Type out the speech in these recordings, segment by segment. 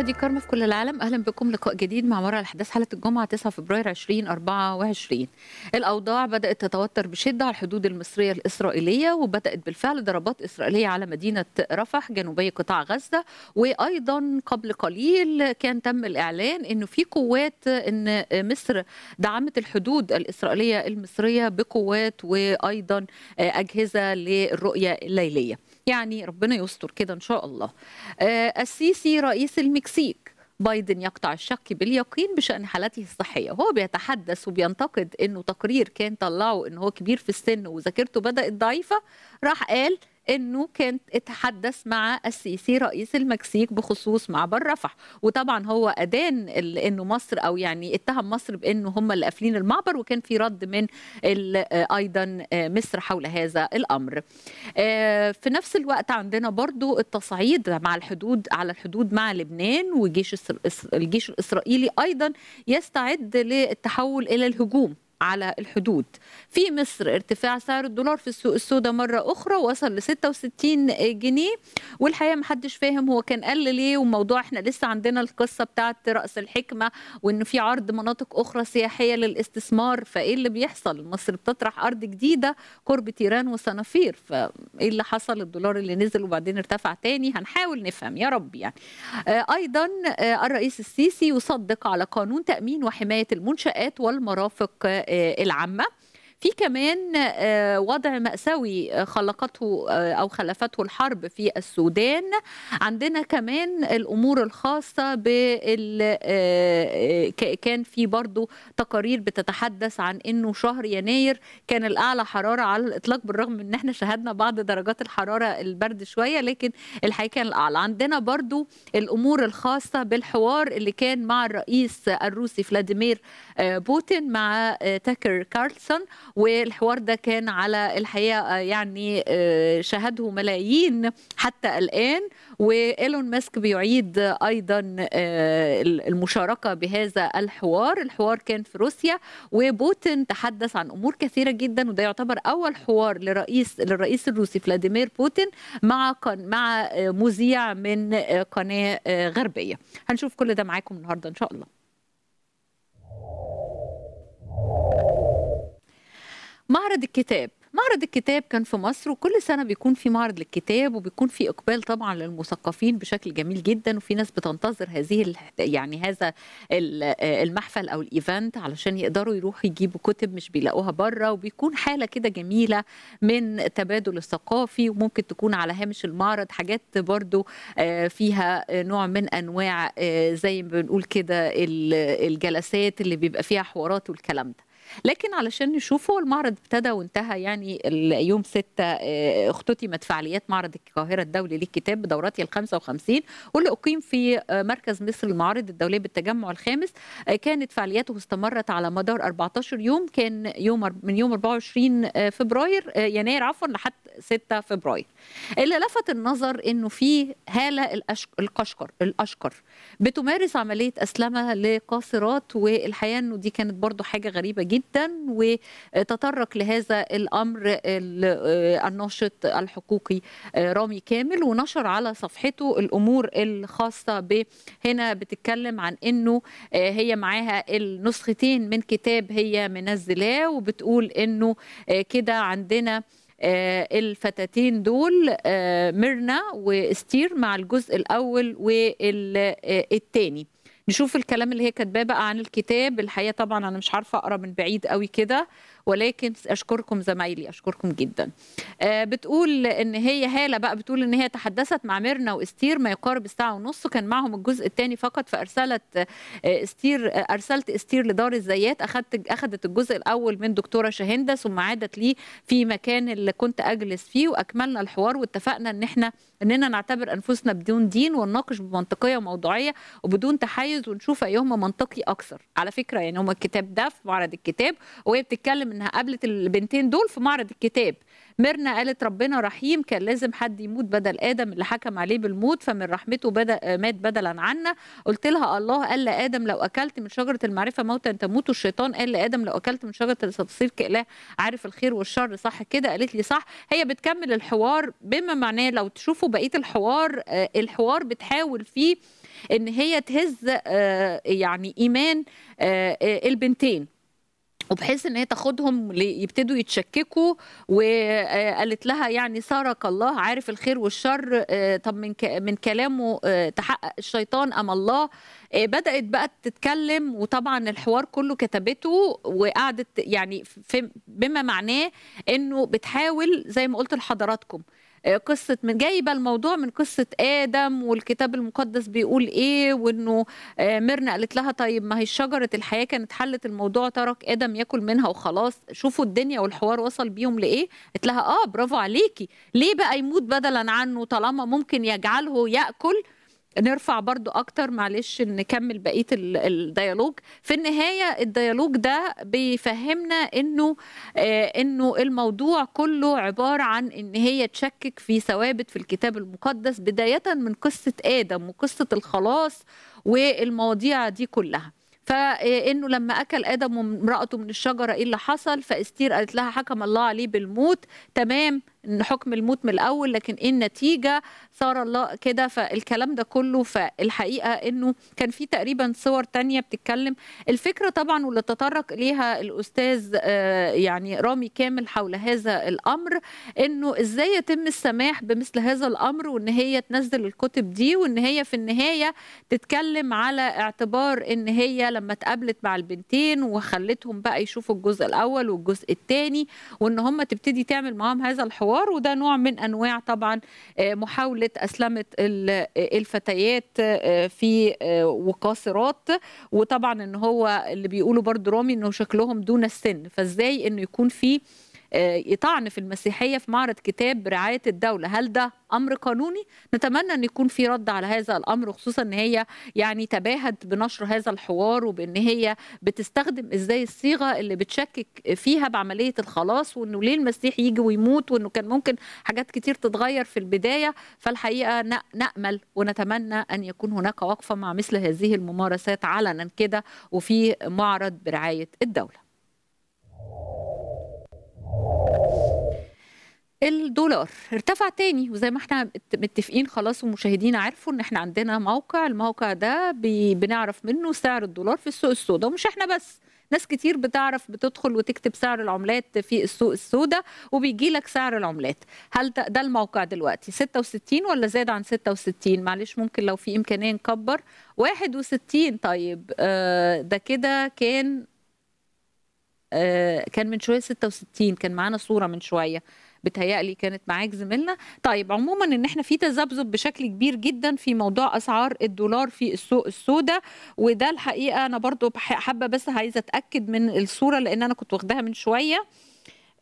مشاهدي كارما في كل العالم اهلا بكم لقاء جديد مع مرة الاحداث حلقه الجمعه 9 فبراير 2024 الاوضاع بدات تتوتر بشده على الحدود المصريه الاسرائيليه وبدات بالفعل ضربات اسرائيليه على مدينه رفح جنوبي قطاع غزه وايضا قبل قليل كان تم الاعلان انه في قوات ان مصر دعمت الحدود الاسرائيليه المصريه بقوات وايضا اجهزه للرؤيه الليليه يعني ربنا يستر كده ان شاء الله آه، السيسي رئيس المكسيك بايدن يقطع الشك باليقين بشان حالته الصحيه وهو بيتحدث وبينتقد انه تقرير كان طلعه ان هو كبير في السن وذاكرته بدات ضعيفه راح قال انه كان اتحدث مع السيسي رئيس المكسيك بخصوص معبر رفح وطبعا هو ادان انه مصر او يعني اتهم مصر بانه هم اللي قافلين المعبر وكان في رد من ايضا مصر حول هذا الامر آه، في نفس الوقت عندنا برضو التصعيد مع الحدود على الحدود مع لبنان وجيش الجيش الاسرائيلي ايضا يستعد للتحول الى الهجوم على الحدود في مصر ارتفاع سعر الدولار في السوق السوداء مرة أخرى وصل ل 66 جنيه والحقيقة محدش فاهم هو كان قل ليه وموضوع احنا لسه عندنا القصة بتاعت رأس الحكمة وإنه في عرض مناطق أخرى سياحية للاستثمار فإيه اللي بيحصل مصر بتطرح أرض جديدة قرب تيران وصنافير فإيه اللي حصل الدولار اللي نزل وبعدين ارتفع تاني هنحاول نفهم يا رب يعني آه، أيضا آه، الرئيس السيسي يصدق على قانون تأمين وحماية المنشآت والمرافق آه، العامه في كمان آه، وضع مأساوي آه، خلقته آه، أو خلفته الحرب في السودان عندنا كمان الأمور الخاصة بال كان في برضو تقارير بتتحدث عن أنه شهر يناير كان الأعلى حرارة على الإطلاق بالرغم أن احنا شهدنا بعض درجات الحرارة البرد شوية لكن الحقيقة كان الأعلى عندنا برضو الأمور الخاصة بالحوار اللي كان مع الرئيس الروسي فلاديمير بوتين مع تاكر كارلسون والحوار ده كان على الحقيقه آه، يعني آه، شهده ملايين حتى الان وايلون ماسك بيعيد ايضا آه، المشاركه بهذا الحوار الحوار كان في روسيا وبوتين تحدث عن امور كثيره جدا وده يعتبر اول حوار لرئيس للرئيس الروسي فلاديمير بوتين مع مع مذيع من قناه غربيه هنشوف كل ده معاكم النهارده ان شاء الله معرض الكتاب معرض الكتاب كان في مصر وكل سنه بيكون في معرض للكتاب وبيكون في اقبال طبعا للمثقفين بشكل جميل جدا وفي ناس بتنتظر هذه يعني هذا المحفل او الايفنت علشان يقدروا يروحوا يجيبوا كتب مش بيلاقوها بره وبيكون حاله كده جميله من تبادل الثقافي وممكن تكون على هامش المعرض حاجات برضو آه، فيها نوع من انواع آه، زي ما بنقول كده الجلسات اللي بيبقى فيها حوارات والكلام ده لكن علشان نشوفه المعرض ابتدى وانتهى يعني يوم 6 آه، اختتمت فعاليات معرض القاهره الدولي للكتاب بدوراتي ال 55 واللي اقيم في آه، مركز مصر المعارض الدوليه بالتجمع الخامس آه، كانت فعالياته استمرت على مدار 14 يوم كان يوم من يوم 24 فبراير يناير عفوا لحد 6 فبراير اللي لفت النظر انه في هاله القشقر الاشقر بتمارس عمليه اسلمه لقاصرات والحقيقه انه دي كانت برضو حاجه غريبه جدا جدا وتطرق لهذا الامر آه، الناشط الحقوقي آه، رامي كامل ونشر على صفحته الامور الخاصه ب هنا بتتكلم عن انه آه، هي معاها النسختين من كتاب هي منزلاه وبتقول انه كده عندنا الفتاتين دول ميرنا واستير مع الجزء الاول والثاني نشوف الكلام اللي هي كاتباه بقى عن الكتاب الحقيقه طبعا انا مش عارفه اقرا من بعيد قوي كده ولكن اشكركم زمايلي اشكركم جدا آه، بتقول ان هي هاله بقى بتقول ان هي تحدثت مع ميرنا واستير ما يقارب الساعه ونص كان معهم الجزء الثاني فقط فارسلت آه، استير آه، ارسلت استير لدار الزيات اخذت اخذت الجزء الاول من دكتوره شهنده ثم عادت لي في مكان اللي كنت اجلس فيه واكملنا الحوار واتفقنا ان احنا اننا نعتبر انفسنا بدون دين ونناقش بمنطقيه وموضوعيه وبدون تحيز ونشوف ايهما منطقي اكثر على فكره يعني هم الكتاب ده في معرض الكتاب وهي بتتكلم لازم انها قابلت البنتين دول في معرض الكتاب ميرنا قالت ربنا رحيم كان لازم حد يموت بدل ادم اللي حكم عليه بالموت فمن رحمته بدأ مات بدلا عنا قلت لها الله قال لادم لو اكلت من شجره المعرفه موتا تموت الشيطان قال لادم لو اكلت من شجره ستصير كاله عارف الخير والشر صح كده قالت لي صح هي بتكمل الحوار بما معناه لو تشوفوا بقيه الحوار آه، الحوار بتحاول فيه ان هي تهز آه، يعني ايمان آه، البنتين وبحيث ان هي تاخدهم يبتدوا يتشككوا وقالت آه، لها يعني سارك الله عارف الخير والشر آه، طب من من كلامه آه، تحقق الشيطان ام الله بدات بقى تتكلم وطبعا الحوار كله كتبته وقعدت يعني بما معناه انه بتحاول زي ما قلت لحضراتكم آه، قصه من جايبه الموضوع من قصه ادم والكتاب المقدس بيقول ايه وانه آه، ميرنا قالت لها طيب ما هي شجره الحياه كانت حلت الموضوع ترك ادم ياكل منها وخلاص شوفوا الدنيا والحوار وصل بيهم لايه قالت لها اه برافو عليكي ليه بقى يموت بدلا عنه طالما ممكن يجعله ياكل نرفع برضو اكتر معلش نكمل بقيه الديالوج في النهايه الديالوج ده بيفهمنا انه آه، انه الموضوع كله عباره عن ان هي تشكك في ثوابت في الكتاب المقدس بدايه من قصه ادم وقصه الخلاص والمواضيع دي كلها فانه آه، لما اكل ادم وامراته من الشجره ايه اللي حصل فاستير قالت لها حكم الله عليه بالموت تمام حكم الموت من الاول لكن ايه النتيجه صار الله كده فالكلام ده كله فالحقيقه انه كان في تقريبا صور تانية بتتكلم الفكره طبعا واللي تطرق ليها الاستاذ آه، يعني رامي كامل حول هذا الامر انه ازاي يتم السماح بمثل هذا الامر وان هي تنزل الكتب دي وان هي في النهايه تتكلم على اعتبار ان هي لما اتقابلت مع البنتين وخلتهم بقى يشوفوا الجزء الاول والجزء الثاني وان هم تبتدي تعمل معاهم هذا الحوار الحوار وده نوع من انواع طبعا آه، محاوله اسلمه آه، الفتيات آه، في وقاصرات وطبعا ان هو اللي بيقولوا برضو رامي انه شكلهم دون السن فازاي انه يكون في آه، يطعن في المسيحيه في معرض كتاب رعايه الدوله هل ده امر قانوني نتمنى ان يكون في رد على هذا الامر خصوصا ان هي يعني تباهت بنشر هذا الحوار وبان هي بتستخدم ازاي الصيغه اللي بتشكك فيها بعمليه الخلاص وانه ليه المسيح يجي ويموت وانه كان ممكن حاجات كتير تتغير في البدايه فالحقيقه نامل ونتمنى ان يكون هناك وقفه مع مثل هذه الممارسات علنا كده وفي معرض برعايه الدوله الدولار ارتفع تاني وزي ما احنا متفقين خلاص ومشاهدين عرفوا ان احنا عندنا موقع الموقع ده بنعرف منه سعر الدولار في السوق السوداء ومش احنا بس ناس كتير بتعرف بتدخل وتكتب سعر العملات في السوق السوداء وبيجي لك سعر العملات هل ده, الموقع دلوقتي 66 ولا زاد عن 66 معلش ممكن لو في امكانيه نكبر 61 طيب آه، ده كده كان آه، كان من شويه 66 كان معانا صوره من شويه بتهيألي كانت معاك زميلنا طيب عموما ان احنا في تذبذب بشكل كبير جدا في موضوع اسعار الدولار في السوق السوداء وده الحقيقه انا برضو حابه بس عايزه اتاكد من الصوره لان انا كنت واخداها من شويه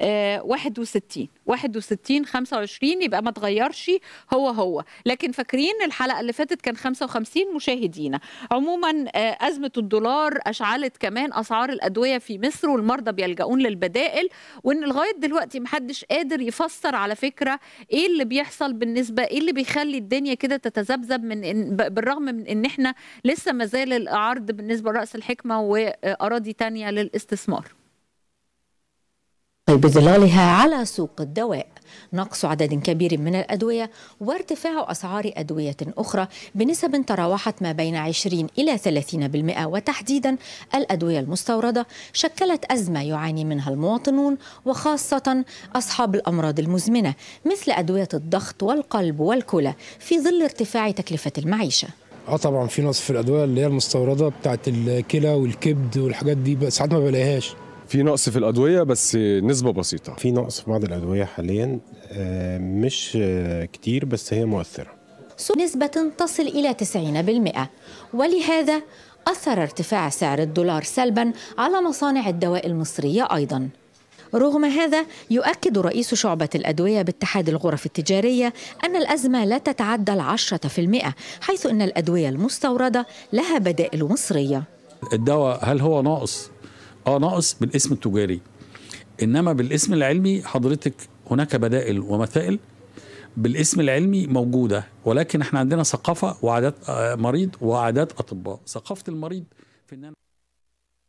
61 61 25 يبقى ما اتغيرش هو هو لكن فاكرين الحلقه اللي فاتت كان 55 مشاهدينا عموما آه، ازمه الدولار اشعلت كمان اسعار الادويه في مصر والمرضى بيلجؤون للبدائل وان لغايه دلوقتي محدش قادر يفسر على فكره ايه اللي بيحصل بالنسبه ايه اللي بيخلي الدنيا كده تتذبذب من إن بالرغم من ان احنا لسه ما زال العرض بالنسبه لراس الحكمه واراضي تانية للاستثمار طيب، بظلالها على سوق الدواء نقص عدد كبير من الأدوية وارتفاع أسعار أدوية أخرى بنسب تراوحت ما بين 20 إلى 30% وتحديدا الأدوية المستوردة شكلت أزمة يعاني منها المواطنون وخاصة أصحاب الأمراض المزمنة مثل أدوية الضغط والقلب والكلى في ظل ارتفاع تكلفة المعيشة اه طبعا في نقص في الادويه اللي هي المستورده بتاعت الكلى والكبد والحاجات دي بس ساعات ما بلاقيهاش في نقص في الادويه بس نسبه بسيطه في نقص في بعض الادويه حاليا آه، مش آه، كتير بس هي مؤثره نسبة تصل إلى 90% ولهذا أثر ارتفاع سعر الدولار سلبا على مصانع الدواء المصرية أيضا رغم هذا يؤكد رئيس شعبة الأدوية باتحاد الغرف التجارية أن الأزمة لا تتعدى العشرة في المئة حيث أن الأدوية المستوردة لها بدائل مصرية الدواء هل هو ناقص اه ناقص بالاسم التجاري انما بالاسم العلمي حضرتك هناك بدائل ومثائل بالاسم العلمي موجوده ولكن احنا عندنا ثقافه وعادات آه، مريض وعادات اطباء ثقافه المريض في ان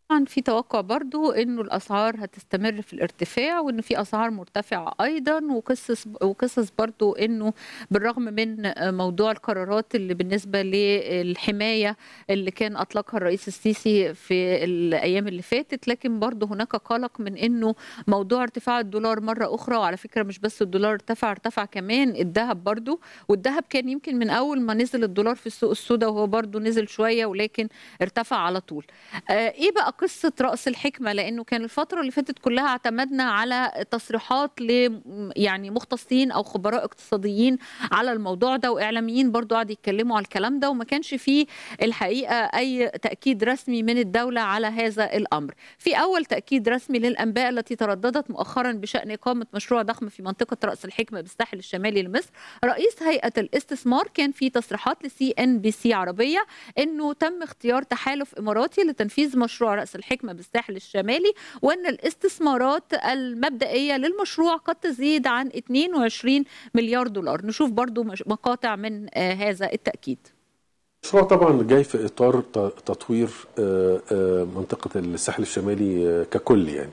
طبعا في توقع برضو انه الاسعار هتستمر في الارتفاع وان في اسعار مرتفعه ايضا وقصص وقصص برضو انه بالرغم من موضوع القرارات اللي بالنسبه للحمايه اللي كان اطلقها الرئيس السيسي في الايام اللي فاتت لكن برضو هناك قلق من انه موضوع ارتفاع الدولار مره اخرى وعلى فكره مش بس الدولار ارتفع ارتفع كمان الذهب برضو والذهب كان يمكن من اول ما نزل الدولار في السوق السوداء وهو برضو نزل شويه ولكن ارتفع على طول آه، ايه بقى قصه راس الحكمه لانه كان الفتره اللي فاتت كلها اعتمدنا على تصريحات ل يعني مختصين او خبراء اقتصاديين على الموضوع ده واعلاميين برضو قعدوا يتكلموا على الكلام ده وما كانش فيه الحقيقه اي تاكيد رسمي من الدوله على هذا الامر. في اول تاكيد رسمي للانباء التي ترددت مؤخرا بشان اقامه مشروع ضخم في منطقه راس الحكمه بالساحل الشمالي لمصر، رئيس هيئه الاستثمار كان في تصريحات لسي ان بي سي عربيه انه تم اختيار تحالف اماراتي لتنفيذ مشروع راس رأس الحكمة بالساحل الشمالي وأن الاستثمارات المبدئية للمشروع قد تزيد عن 22 مليار دولار نشوف برضو مقاطع من آه، هذا التأكيد المشروع طبعا جاي في اطار تطوير آه، آه، منطقه الساحل الشمالي ككل يعني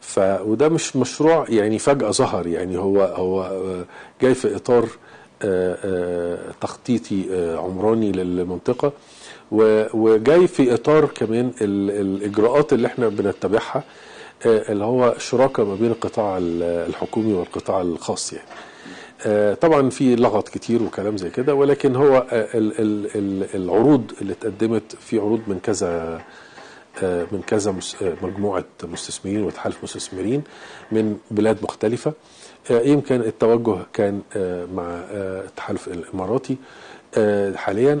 ف وده مش مشروع يعني فجاه ظهر يعني هو هو جاي في اطار تخطيطي عمراني للمنطقه وجاي في اطار كمان الاجراءات اللي احنا بنتبعها آه، اللي هو شراكه ما بين القطاع الحكومي والقطاع الخاص يعني. آه، طبعا في لغط كتير وكلام زي كده ولكن هو آه، العروض اللي اتقدمت في عروض من كذا من كذا مجموعه مستثمرين وتحالف مستثمرين من بلاد مختلفه يمكن التوجه كان مع التحالف الاماراتي آه، حاليا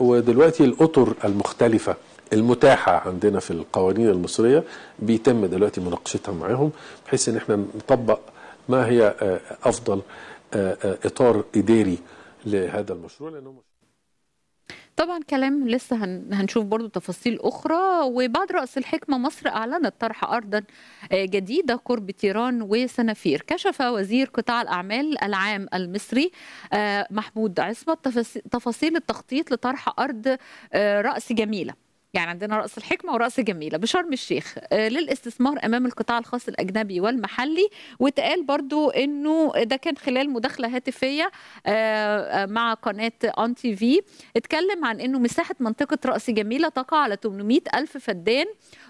ودلوقتي الاطر المختلفه المتاحه عندنا في القوانين المصريه بيتم دلوقتي مناقشتها معاهم بحيث ان احنا نطبق ما هي آه، افضل آه، اطار اداري لهذا المشروع لانه طبعا كلام لسه هن هنشوف برضو تفاصيل أخرى وبعد رأس الحكمة مصر أعلنت طرح أرضا آه، جديدة قرب تيران وسنافير كشف وزير قطاع الأعمال العام المصري آه، محمود عصمت تفاصيل التخطيط لطرح أرض آه، رأس جميلة يعني عندنا رأس الحكمة ورأس جميلة بشرم الشيخ آه، للاستثمار أمام القطاع الخاص الأجنبي والمحلي واتقال برضو أنه ده كان خلال مداخلة هاتفية آه، آه، مع قناة أن تي في اتكلم عن أنه مساحة منطقة رأس جميلة تقع على 800 ألف فدان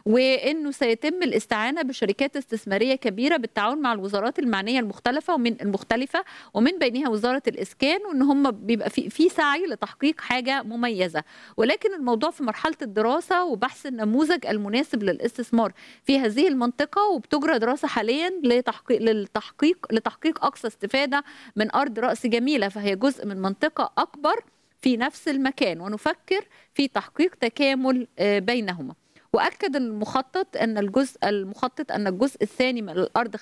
وأنه سيتم الاستعانة بشركات استثمارية كبيرة بالتعاون مع الوزارات المعنية المختلفة ومن المختلفة ومن بينها وزارة الإسكان وأن هم بيبقى في, في سعي لتحقيق حاجة مميزة ولكن الموضوع في مرحلة الدراسة دراسه وبحث النموذج المناسب للاستثمار في هذه المنطقه وبتجرى دراسه حاليا لتحقيق للتحقيق لتحقيق اقصى استفاده من ارض راس جميله فهي جزء من منطقه اكبر في نفس المكان ونفكر في تحقيق تكامل آه، بينهما واكد المخطط ان الجزء المخطط ان الجزء الثاني من الارض 50%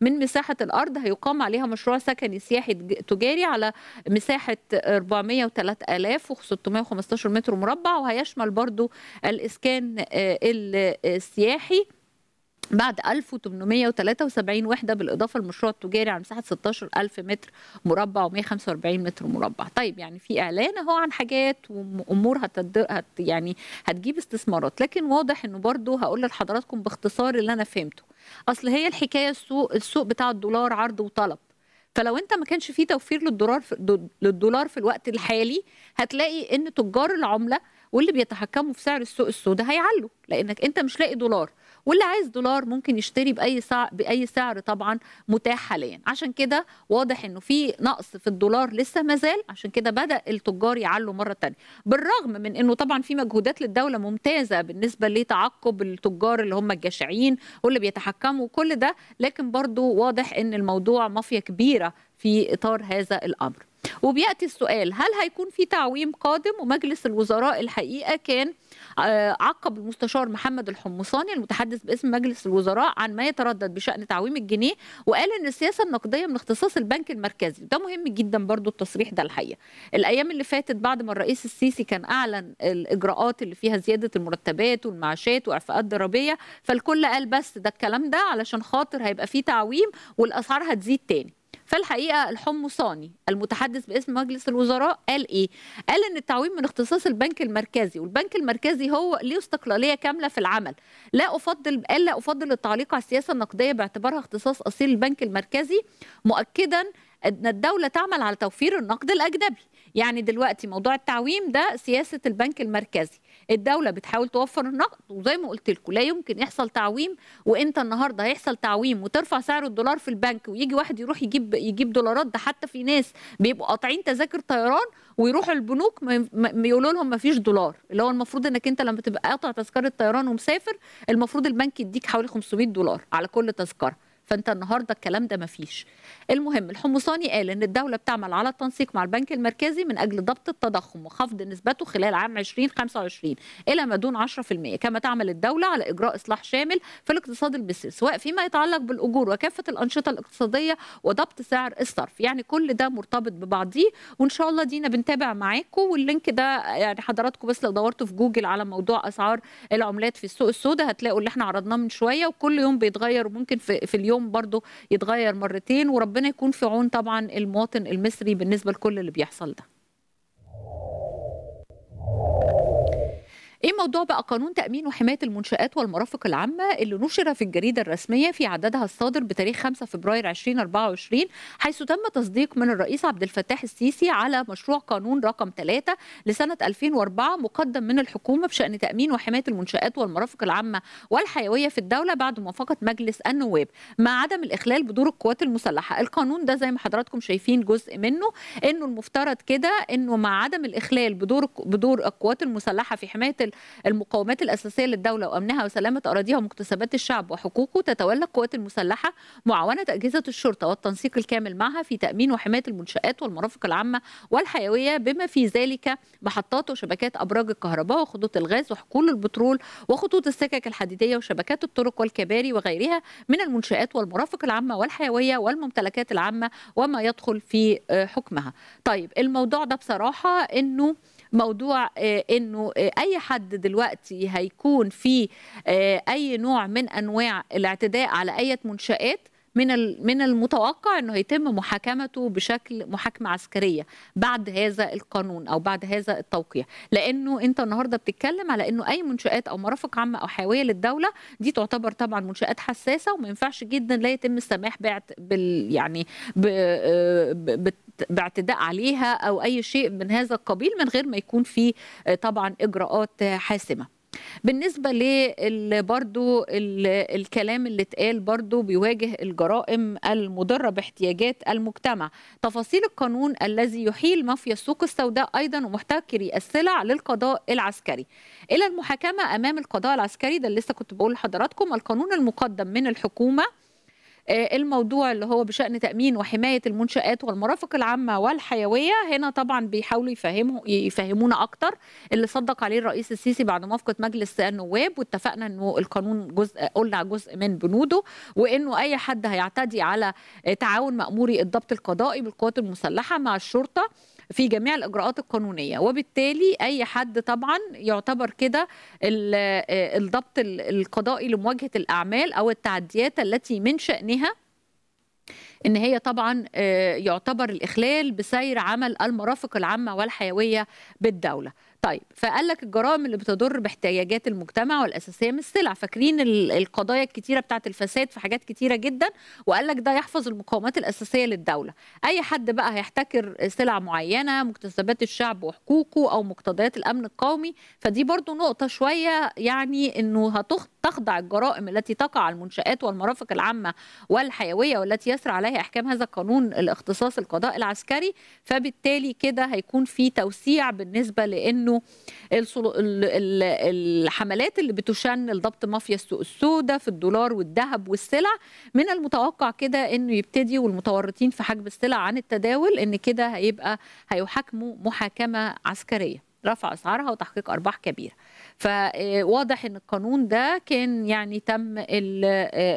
من مساحه الارض هيقام عليها مشروع سكني سياحي تجاري على مساحه 403615 متر مربع وهيشمل برضو الاسكان آه، آه، السياحي بعد 1873 وحده بالاضافه لمشروع التجاري على مساحه 16000 متر مربع و145 متر مربع طيب يعني في اعلان اهو عن حاجات وامور هتد... هت يعني هتجيب استثمارات لكن واضح انه برضو هقول لحضراتكم باختصار اللي انا فهمته اصل هي الحكايه السوق السوق بتاع الدولار عرض وطلب فلو انت ما كانش فيه توفير للدولار في للدولار في الوقت الحالي هتلاقي ان تجار العمله واللي بيتحكموا في سعر السوق السوداء هيعلوا لانك انت مش لاقي دولار واللي عايز دولار ممكن يشتري باي سعر باي سعر طبعا متاح حاليا عشان كده واضح انه في نقص في الدولار لسه ما زال عشان كده بدا التجار يعلوا مره ثانيه بالرغم من انه طبعا في مجهودات للدوله ممتازه بالنسبه لتعقب التجار اللي هم الجشعين واللي بيتحكموا كل ده لكن برضو واضح ان الموضوع مافيا كبيره في اطار هذا الامر وبياتي السؤال هل هيكون في تعويم قادم ومجلس الوزراء الحقيقه كان آه، عقب المستشار محمد الحمصاني المتحدث باسم مجلس الوزراء عن ما يتردد بشان تعويم الجنيه وقال ان السياسه النقديه من اختصاص البنك المركزي ده مهم جدا برضو التصريح ده الحقيقه الايام اللي فاتت بعد ما الرئيس السيسي كان اعلن الاجراءات اللي فيها زياده المرتبات والمعاشات واعفاءات ضريبيه فالكل قال بس ده الكلام ده علشان خاطر هيبقى في تعويم والاسعار هتزيد تاني فالحقيقه الحمصاني المتحدث باسم مجلس الوزراء قال ايه؟ قال ان التعويم من اختصاص البنك المركزي والبنك المركزي هو ليه استقلاليه كامله في العمل لا افضل قال لا افضل التعليق على السياسه النقديه باعتبارها اختصاص اصيل البنك المركزي مؤكدا ان الدوله تعمل على توفير النقد الاجنبي يعني دلوقتي موضوع التعويم ده سياسه البنك المركزي الدوله بتحاول توفر النقد وزي ما قلت لكم لا يمكن يحصل تعويم وانت النهارده هيحصل تعويم وترفع سعر الدولار في البنك ويجي واحد يروح يجيب يجيب دولارات ده حتى في ناس بيبقوا قاطعين تذاكر طيران ويروحوا البنوك يقولوا لهم ما فيش دولار اللي هو المفروض انك انت لما تبقى قاطع تذكره طيران ومسافر المفروض البنك يديك حوالي 500 دولار على كل تذكره فانت النهارده الكلام ده مفيش المهم الحمصاني قال ان الدوله بتعمل على التنسيق مع البنك المركزي من اجل ضبط التضخم وخفض نسبته خلال عام 2025 الى ما دون 10% كما تعمل الدوله على اجراء اصلاح شامل في الاقتصاد المصري سواء فيما يتعلق بالاجور وكافه الانشطه الاقتصاديه وضبط سعر الصرف يعني كل ده مرتبط ببعضيه وان شاء الله دينا بنتابع معاكم واللينك ده يعني حضراتكم بس لو دورتوا في جوجل على موضوع اسعار العملات في السوق السوداء هتلاقوا اللي احنا عرضناه من شويه وكل يوم بيتغير وممكن في, في اليوم اليوم برضو يتغير مرتين وربنا يكون في عون طبعا المواطن المصري بالنسبه لكل اللي بيحصل ده ايه موضوع بقى قانون تامين وحمايه المنشات والمرافق العامه اللي نشر في الجريده الرسميه في عددها الصادر بتاريخ 5 فبراير 2024 حيث تم تصديق من الرئيس عبد الفتاح السيسي على مشروع قانون رقم 3 لسنه 2004 مقدم من الحكومه بشان تامين وحمايه المنشات والمرافق العامه والحيويه في الدوله بعد موافقه مجلس النواب مع عدم الاخلال بدور القوات المسلحه القانون ده زي ما حضراتكم شايفين جزء منه انه المفترض كده انه مع عدم الاخلال بدور بدور القوات المسلحه في حمايه المقومات الأساسية للدولة وأمنها وسلامة أراضيها ومكتسبات الشعب وحقوقه تتولى القوات المسلحة معاونة أجهزة الشرطة والتنسيق الكامل معها في تأمين وحماية المنشآت والمرافق العامة والحيوية بما في ذلك محطات وشبكات أبراج الكهرباء وخطوط الغاز وحقول البترول وخطوط السكك الحديدية وشبكات الطرق والكباري وغيرها من المنشآت والمرافق العامة والحيوية والممتلكات العامة وما يدخل في حكمها طيب الموضوع ده بصراحة أنه موضوع آه، انه آه، اي حد دلوقتي هيكون في آه، اي نوع من انواع الاعتداء على اي منشات من من المتوقع انه هيتم محاكمته بشكل محاكمه عسكريه بعد هذا القانون او بعد هذا التوقيع لانه انت النهارده بتتكلم على انه اي منشات او مرافق عامه او حيويه للدوله دي تعتبر طبعا منشات حساسه وما ينفعش جدا لا يتم السماح بعت بال يعني ب... ب... باعتداء عليها او اي شيء من هذا القبيل من غير ما يكون في آه، طبعا اجراءات حاسمه بالنسبة لل برضو الكلام اللي اتقال برضو بيواجه الجرائم المضرة باحتياجات المجتمع تفاصيل القانون الذي يحيل مافيا السوق السوداء أيضا ومحتكري السلع للقضاء العسكري إلى المحاكمة أمام القضاء العسكري ده اللي لسه كنت بقول لحضراتكم القانون المقدم من الحكومة آه، الموضوع اللي هو بشان تامين وحمايه المنشات والمرافق العامه والحيويه هنا طبعا بيحاولوا يفهموا يفهمونا اكتر اللي صدق عليه الرئيس السيسي بعد موافقه مجلس النواب واتفقنا انه القانون جزء قلنا جزء من بنوده وانه اي حد هيعتدي على تعاون ماموري الضبط القضائي بالقوات المسلحه مع الشرطه في جميع الاجراءات القانونيه وبالتالي اي حد طبعا يعتبر كده آه، الضبط القضائي لمواجهه الاعمال او التعديات التي من شانها ان هي طبعا آه، يعتبر الاخلال بسير عمل المرافق العامه والحيويه بالدوله طيب فقال لك الجرائم اللي بتضر باحتياجات المجتمع والاساسيه من السلع فاكرين القضايا الكتيره بتاعه الفساد في حاجات كتيره جدا وقال لك ده يحفظ المقومات الاساسيه للدوله اي حد بقى هيحتكر سلع معينه مكتسبات الشعب وحقوقه او مقتضيات الامن القومي فدي برضو نقطه شويه يعني انه هتخضع الجرائم التي تقع على المنشات والمرافق العامه والحيويه والتي يسرى عليها احكام هذا القانون الاختصاص القضاء العسكري فبالتالي كده هيكون في توسيع بالنسبه لان انه الحملات اللي بتشن لضبط مافيا السوق السوداء في الدولار والذهب والسلع من المتوقع كده انه يبتدي والمتورطين في حجب السلع عن التداول ان كده هيبقى هيحاكموا محاكمه عسكريه رفع اسعارها وتحقيق ارباح كبيره فواضح ان القانون ده كان يعني تم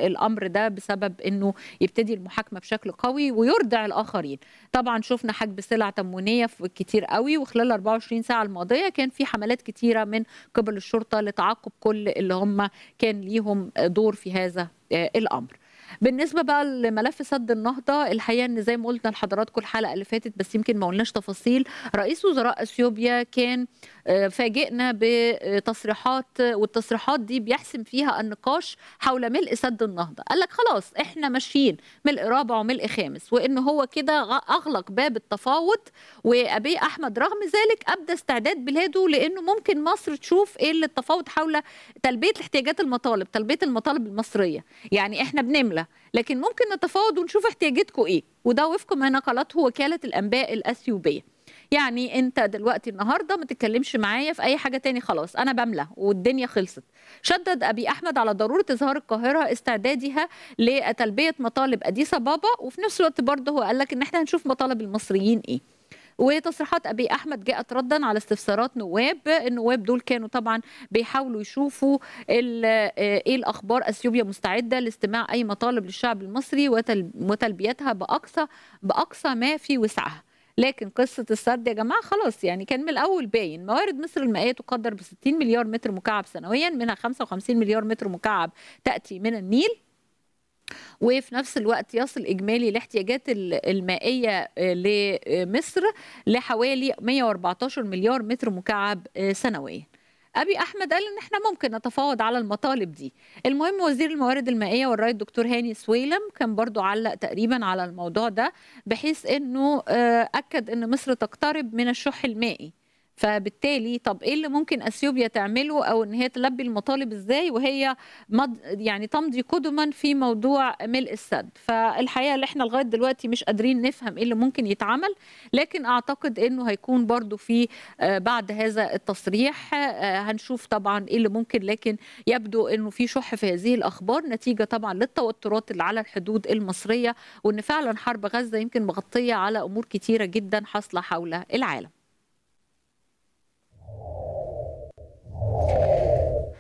الامر ده بسبب انه يبتدي المحاكمه بشكل قوي ويردع الاخرين طبعا شفنا حجب سلع تموينيه في كتير قوي وخلال 24 ساعه الماضيه كان في حملات كتيره من قبل الشرطه لتعاقب كل اللي هم كان ليهم دور في هذا آه، الامر بالنسبه بقى لملف سد النهضه الحقيقه ان زي ما قلنا لحضراتكم الحلقه اللي فاتت بس يمكن ما قلناش تفاصيل رئيس وزراء اثيوبيا كان آه، فاجئنا بتصريحات والتصريحات دي بيحسم فيها النقاش حول ملء سد النهضه قال لك خلاص احنا ماشيين ملء رابع وملء خامس وان هو كده اغلق باب التفاوض وابي احمد رغم ذلك ابدى استعداد بلاده لانه ممكن مصر تشوف ايه اللي التفاوض حول تلبيه الاحتياجات المطالب تلبيه المطالب المصريه يعني احنا بنملى لكن ممكن نتفاوض ونشوف احتياجاتكم ايه وده وفق ما نقلته وكاله الانباء الاثيوبيه يعني انت دلوقتي النهارده ما تتكلمش معايا في اي حاجه تاني خلاص انا بملى والدنيا خلصت شدد ابي احمد على ضروره اظهار القاهره استعدادها لتلبيه مطالب اديس بابا وفي نفس الوقت برضه هو قال لك ان احنا هنشوف مطالب المصريين ايه وتصريحات ابي احمد جاءت ردا على استفسارات نواب النواب دول كانوا طبعا بيحاولوا يشوفوا ايه الاخبار اثيوبيا مستعده لاستماع اي مطالب للشعب المصري وتلبيتها باقصى باقصى ما في وسعها لكن قصه السد يا جماعه خلاص يعني كان من الاول باين موارد مصر المائيه تقدر ب 60 مليار متر مكعب سنويا منها 55 مليار متر مكعب تاتي من النيل وفي نفس الوقت يصل اجمالي الاحتياجات المائيه آه، لمصر لحوالي 114 مليار متر مكعب آه، سنويا. ابي احمد قال ان احنا ممكن نتفاوض على المطالب دي المهم وزير الموارد المائيه والرئيس الدكتور هاني سويلم كان برضو علق تقريبا على الموضوع ده بحيث انه آه، اكد ان مصر تقترب من الشح المائي فبالتالي طب ايه اللي ممكن اثيوبيا تعمله او ان هي تلبي المطالب ازاي وهي مض... يعني تمضي قدما في موضوع ملء السد فالحقيقه اللي احنا لغايه دلوقتي مش قادرين نفهم ايه اللي ممكن يتعمل لكن اعتقد انه هيكون برضو في آه، بعد هذا التصريح آه، هنشوف طبعا ايه اللي ممكن لكن يبدو انه في شح في هذه الاخبار نتيجه طبعا للتوترات اللي على الحدود المصريه وان فعلا حرب غزه يمكن مغطيه على امور كتيره جدا حاصله حول العالم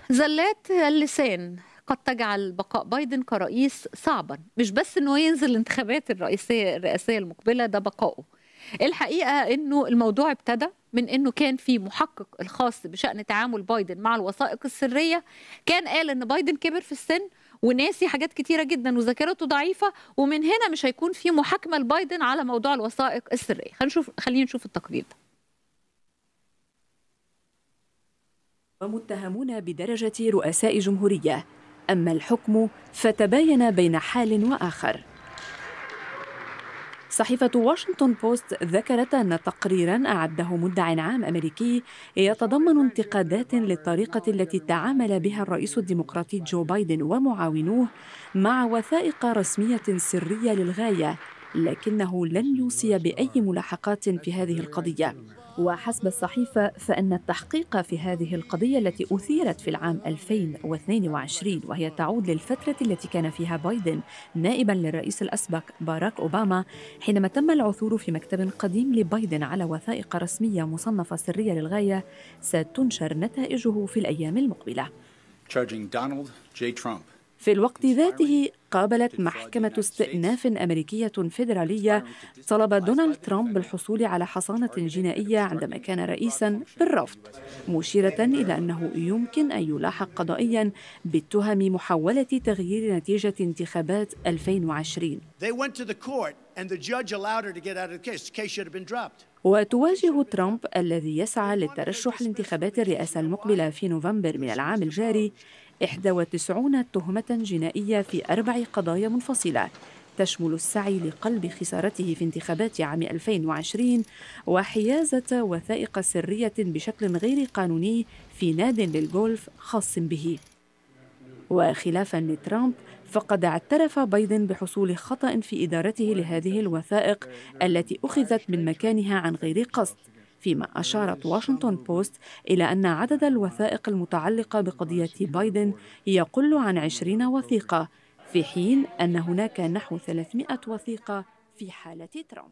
زلات اللسان قد تجعل بقاء بايدن كرئيس صعبا مش بس انه ينزل الانتخابات الرئيسيه الرئاسيه المقبله ده بقائه الحقيقه انه الموضوع ابتدى من انه كان في محقق الخاص بشان تعامل بايدن مع الوثائق السريه كان قال ان بايدن كبر في السن وناسي حاجات كتيره جدا وذاكرته ضعيفه ومن هنا مش هيكون في محاكمه لبايدن على موضوع الوثائق السريه نشوف خلينا نشوف التقرير ده ومتهمون بدرجة رؤساء جمهورية أما الحكم فتباين بين حال وآخر صحيفة واشنطن بوست ذكرت أن تقريرا أعده مدع عام أمريكي يتضمن انتقادات للطريقة التي تعامل بها الرئيس الديمقراطي جو بايدن ومعاونوه مع وثائق رسمية سرية للغاية لكنه لن يوصي بأي ملاحقات في هذه القضية وحسب الصحيفة فإن التحقيق في هذه القضية التي أثيرت في العام 2022 وهي تعود للفترة التي كان فيها بايدن نائبا للرئيس الأسبق باراك أوباما حينما تم العثور في مكتب قديم لبايدن على وثائق رسمية مصنفة سرية للغاية ستنشر نتائجه في الأيام المقبلة. Charging Donald J. Trump في الوقت ذاته قابلت محكمة استئناف أمريكية فيدرالية طلب دونالد ترامب الحصول على حصانة جنائية عندما كان رئيسا بالرفض مشيرة إلى أنه يمكن أن يلاحق قضائيا بالتهم محاولة تغيير نتيجة انتخابات 2020 وتواجه ترامب الذي يسعى للترشح لانتخابات الرئاسة المقبلة في نوفمبر من العام الجاري 91 تهمة جنائية في أربع قضايا منفصلة تشمل السعي لقلب خسارته في انتخابات عام 2020 وحيازة وثائق سرية بشكل غير قانوني في ناد للغولف خاص به. وخلافا لترامب فقد اعترف بايدن بحصول خطأ في إدارته لهذه الوثائق التي أخذت من مكانها عن غير قصد فيما أشارت واشنطن بوست إلى أن عدد الوثائق المتعلقة بقضية بايدن يقل عن 20 وثيقة في حين أن هناك نحو 300 وثيقة في حالة ترامب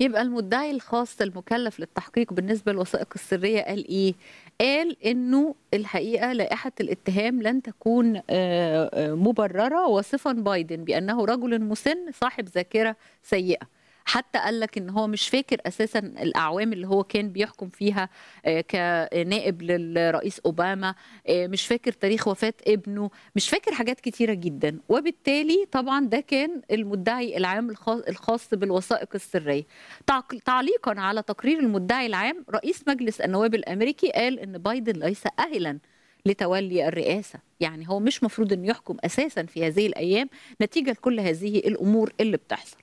يبقى المدعي الخاص المكلف للتحقيق بالنسبه للوثائق السريه قال ايه؟ e قال انه الحقيقه لائحه الاتهام لن تكون آه، آه، مبرره وصفا بايدن بانه رجل مسن صاحب ذاكره سيئه. حتى قال لك ان هو مش فاكر اساسا الاعوام اللي هو كان بيحكم فيها آه، كنائب للرئيس اوباما آه، مش فاكر تاريخ وفاه ابنه مش فاكر حاجات كتيره جدا وبالتالي طبعا ده كان المدعي العام الخاص بالوثائق السريه تعليقا على تقرير المدعي العام رئيس مجلس النواب الامريكي قال ان بايدن ليس اهلا لتولي الرئاسة يعني هو مش مفروض أن يحكم أساسا في هذه الأيام نتيجة لكل هذه الأمور اللي بتحصل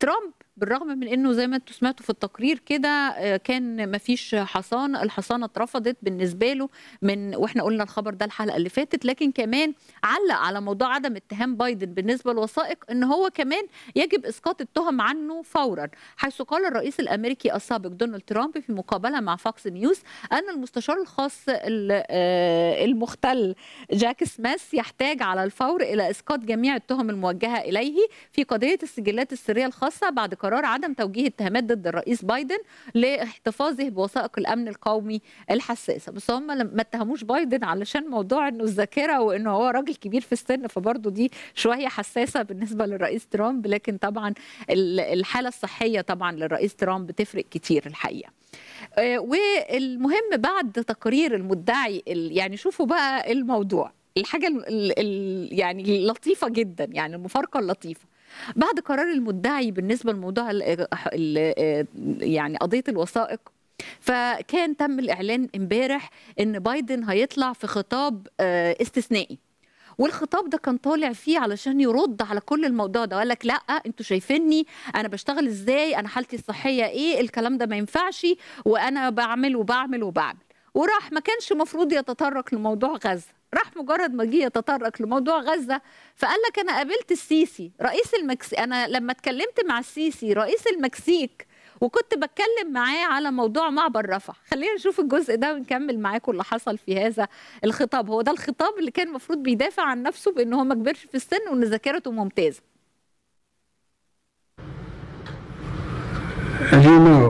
ترامب بالرغم من انه زي ما انتم سمعتوا في التقرير كده آه، كان مفيش حصانه الحصانه اترفضت بالنسبه له من واحنا قلنا الخبر ده الحلقه اللي فاتت لكن كمان علق على موضوع عدم اتهام بايدن بالنسبه للوثائق ان هو كمان يجب اسقاط التهم عنه فورا حيث قال الرئيس الامريكي السابق دونالد ترامب في مقابله مع فوكس نيوز ان المستشار الخاص آه، المختل جاك سميث يحتاج على الفور الى اسقاط جميع التهم الموجهه اليه في قضيه السجلات السريه الخاصه بعد قرار عدم توجيه اتهامات ضد الرئيس بايدن لاحتفاظه بوثائق الامن القومي الحساسه بس هم ما اتهموش بايدن علشان موضوع انه الذاكره وانه هو راجل كبير في السن فبرضه دي شويه حساسه بالنسبه للرئيس ترامب لكن طبعا الحاله الصحيه طبعا للرئيس ترامب بتفرق كتير الحقيقه آه، والمهم بعد تقرير المدعي يعني شوفوا بقى الموضوع الحاجه يعني اللطيفه جدا يعني المفارقه اللطيفه بعد قرار المدعي بالنسبه لموضوع آه، يعني قضيه الوثائق فكان تم الاعلان امبارح ان بايدن هيطلع في خطاب آه، استثنائي والخطاب ده كان طالع فيه علشان يرد على كل الموضوع ده وقال لك لا انتوا شايفيني انا بشتغل ازاي انا حالتي الصحيه ايه الكلام ده ما ينفعش وانا بعمل وبعمل وبعمل وراح ما كانش مفروض يتطرق لموضوع غزه راح مجرد ما جه يتطرق لموضوع غزه فقال لك انا قابلت السيسي رئيس المكسيك انا لما اتكلمت مع السيسي رئيس المكسيك وكنت بتكلم معاه على موضوع معبر رفح خلينا نشوف الجزء ده ونكمل معاكم اللي حصل في هذا الخطاب هو ده الخطاب اللي كان المفروض بيدافع عن نفسه بان هو ما كبرش في السن وان ذاكرته ممتازه As you know,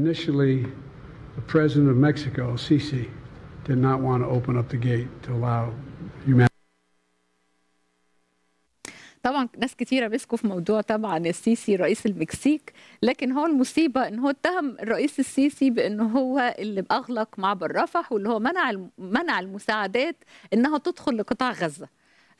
initially the president of Mexico, Sisi, did not want to open up the gate to allow humanity. طبعا ناس كثيره مسكوا في موضوع طبعا السيسي رئيس المكسيك لكن هو المصيبه ان هو اتهم الرئيس السيسي بان هو اللي اغلق معبر رفح واللي هو منع منع المساعدات انها تدخل لقطاع غزه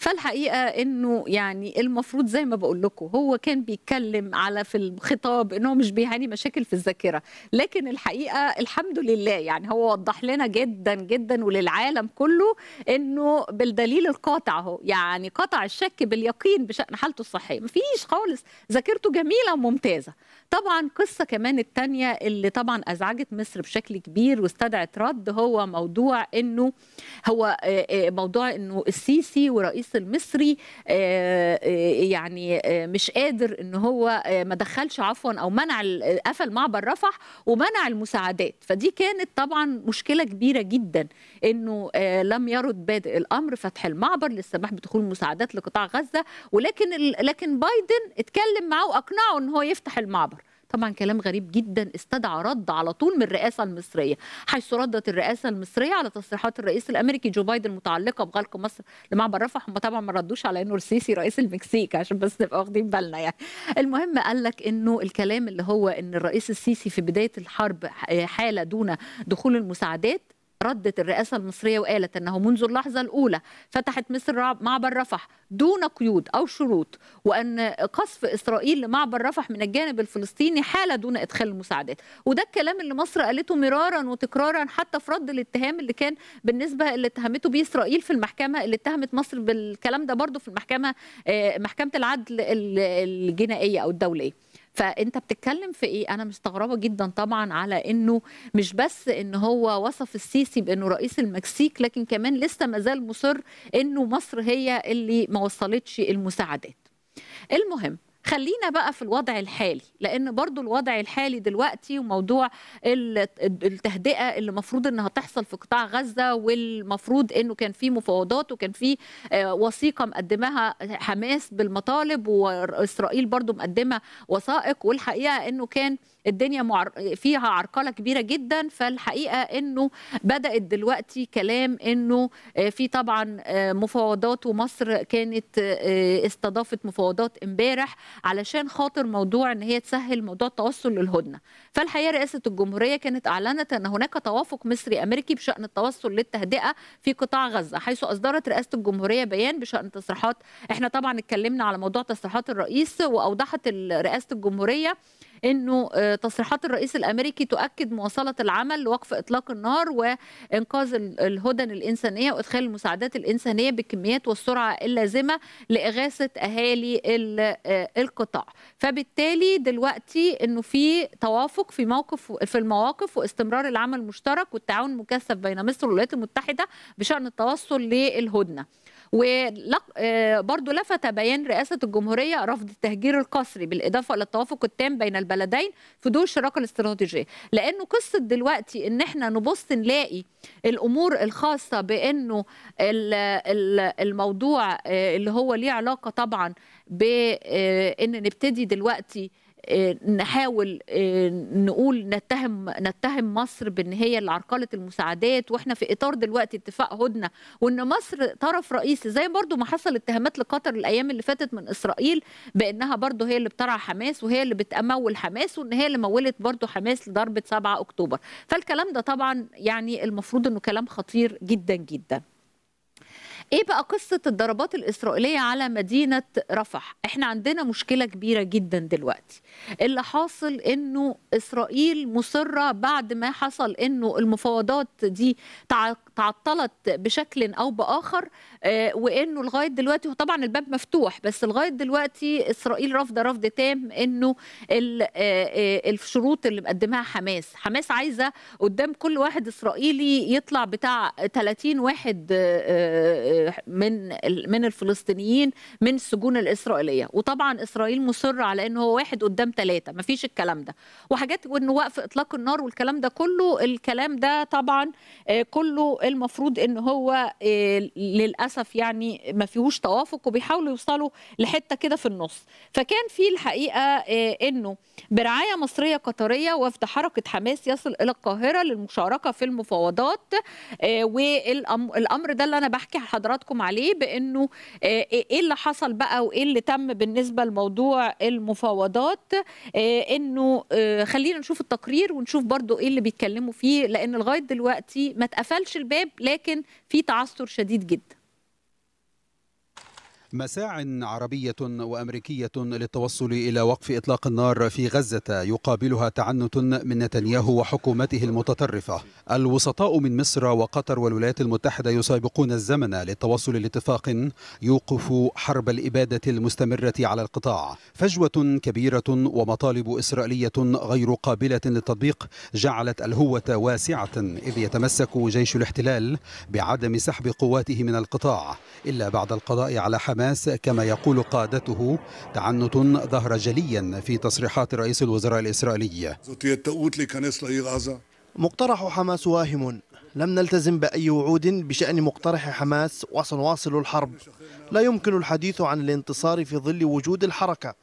فالحقيقه انه يعني المفروض زي ما بقول لكم هو كان بيتكلم على في الخطاب ان هو مش بيعاني مشاكل في الذاكره لكن الحقيقه الحمد لله يعني هو وضح لنا جدا جدا وللعالم كله انه بالدليل القاطع اهو يعني قطع الشك باليقين بشان حالته الصحيه مفيش خالص ذاكرته جميله وممتازه طبعا قصة كمان التانية اللي طبعا أزعجت مصر بشكل كبير واستدعت رد هو موضوع أنه هو آه، آه، موضوع أنه السيسي ورئيس المصري آه، يعني مش قادر أنه هو ما دخلش عفوا أو منع قفل معبر رفح ومنع المساعدات فدي كانت طبعا مشكلة كبيرة جدا أنه لم يرد بادئ الأمر فتح المعبر للسماح بدخول المساعدات لقطاع غزة ولكن لكن بايدن اتكلم معاه وأقنعه أنه هو يفتح المعبر طبعا كلام غريب جدا استدعى رد على طول من الرئاسه المصريه حيث ردت الرئاسه المصريه على تصريحات الرئيس الامريكي جو بايدن المتعلقه بغلق مصر لمعبر رفح هم طبعا ما ردوش على انه السيسي رئيس المكسيك عشان بس نبقى واخدين بالنا يعني المهم قال لك انه الكلام اللي هو ان الرئيس السيسي في بدايه الحرب حاله دون دخول المساعدات ردت الرئاسة المصرية وقالت أنه منذ اللحظة الأولى فتحت مصر معبر رفح دون قيود أو شروط وأن قصف إسرائيل لمعبر رفح من الجانب الفلسطيني حالة دون إدخال المساعدات وده الكلام اللي مصر قالته مرارا وتكرارا حتى في رد الاتهام اللي كان بالنسبة اللي اتهمته به إسرائيل في المحكمة اللي اتهمت مصر بالكلام ده برضه في المحكمة آه، محكمة العدل الجنائية أو الدولية فانت بتتكلم في ايه انا مستغربه جدا طبعا على انه مش بس ان هو وصف السيسي بانه رئيس المكسيك لكن كمان لسه مازال مصر انه مصر هي اللي ما وصلتش المساعدات المهم خلينا بقى في الوضع الحالي لان برضو الوضع الحالي دلوقتي وموضوع التهدئه اللي المفروض انها تحصل في قطاع غزه والمفروض انه كان في مفاوضات وكان في آه، وثيقه مقدماها حماس بالمطالب واسرائيل برضو مقدمه وثائق والحقيقه انه كان الدنيا معر... فيها عرقله كبيره جدا فالحقيقه انه بدات دلوقتي كلام انه آه، في طبعا آه، مفاوضات ومصر كانت آه، استضافت مفاوضات امبارح علشان خاطر موضوع ان هي تسهل موضوع التوصل للهدنه فالحقيقه رئاسه الجمهوريه كانت اعلنت ان هناك توافق مصري امريكي بشان التوصل للتهدئه في قطاع غزه حيث اصدرت رئاسه الجمهوريه بيان بشان تصريحات احنا طبعا اتكلمنا على موضوع تصريحات الرئيس واوضحت رئاسه الجمهوريه انه آه، تصريحات الرئيس الامريكي تؤكد مواصله العمل لوقف اطلاق النار وانقاذ الهدن الانسانيه وادخال المساعدات الانسانيه بالكميات والسرعه اللازمه لاغاثه اهالي آه، القطاع فبالتالي دلوقتي انه في توافق في موقف في المواقف واستمرار العمل المشترك والتعاون المكثف بين مصر والولايات المتحده بشان التوصل للهدنه وبرضه آه، لفت بيان رئاسة الجمهورية رفض التهجير القسري بالإضافة إلى التوافق التام بين البلدين في دور الشراكة الاستراتيجية لأنه قصة دلوقتي إن إحنا نبص نلاقي الأمور الخاصة بإنه الموضوع آه، اللي هو ليه علاقة طبعا بإن آه، نبتدي دلوقتي آه، نحاول آه، نقول نتهم نتهم مصر بان هي اللي عرقلت المساعدات واحنا في اطار دلوقتي اتفاق هدنه وان مصر طرف رئيسي زي برضو ما حصل اتهامات لقطر الايام اللي فاتت من اسرائيل بانها برضو هي اللي بترعى حماس وهي اللي بتمول حماس وان هي اللي مولت برضو حماس لضربه 7 اكتوبر فالكلام ده طبعا يعني المفروض انه كلام خطير جدا جدا ايه بقى قصه الضربات الاسرائيليه على مدينه رفح احنا عندنا مشكله كبيره جدا دلوقتي اللي حاصل انه اسرائيل مصره بعد ما حصل انه المفاوضات دي تعطلت بشكل او باخر آه، وانه لغايه دلوقتي وطبعا الباب مفتوح بس لغايه دلوقتي اسرائيل رافضه رفض تام انه آه، آه، الشروط اللي مقدمها حماس حماس عايزه قدام كل واحد اسرائيلي يطلع بتاع 30 واحد من من الفلسطينيين من السجون الاسرائيليه وطبعا اسرائيل مصره على انه هو واحد قدام ثلاثه مفيش الكلام ده وحاجات وانه وقف اطلاق النار والكلام ده كله الكلام ده طبعا آه، كله المفروض ان هو آه، للاسف يعني ما فيهوش توافق وبيحاولوا يوصلوا لحته كده في النص فكان في الحقيقه آه، انه برعايه مصريه قطريه وفد حركه حماس يصل الى القاهره للمشاركه في المفاوضات والامر ده اللي انا بحكي لحضرتك حضراتكم عليه بانه آه، إيه،, ايه اللي حصل بقى وايه اللي تم بالنسبه لموضوع المفاوضات آه، انه آه، خلينا نشوف التقرير ونشوف برضو ايه اللي بيتكلموا فيه لان لغايه دلوقتي ما اتقفلش الباب لكن في تعثر شديد جدا مساع عربية وأمريكية للتوصل إلى وقف إطلاق النار في غزة يقابلها تعنت من نتنياهو وحكومته المتطرفة الوسطاء من مصر وقطر والولايات المتحدة يسابقون الزمن للتوصل لاتفاق يوقف حرب الإبادة المستمرة على القطاع فجوة كبيرة ومطالب إسرائيلية غير قابلة للتطبيق جعلت الهوة واسعة إذ يتمسك جيش الاحتلال بعدم سحب قواته من القطاع إلا بعد القضاء على حماس حماس كما يقول قادته تعنت ظهر جليا في تصريحات رئيس الوزراء الإسرائيلي مقترح حماس واهم لم نلتزم بأي وعود بشأن مقترح حماس وسنواصل الحرب لا يمكن الحديث عن الانتصار في ظل وجود الحركة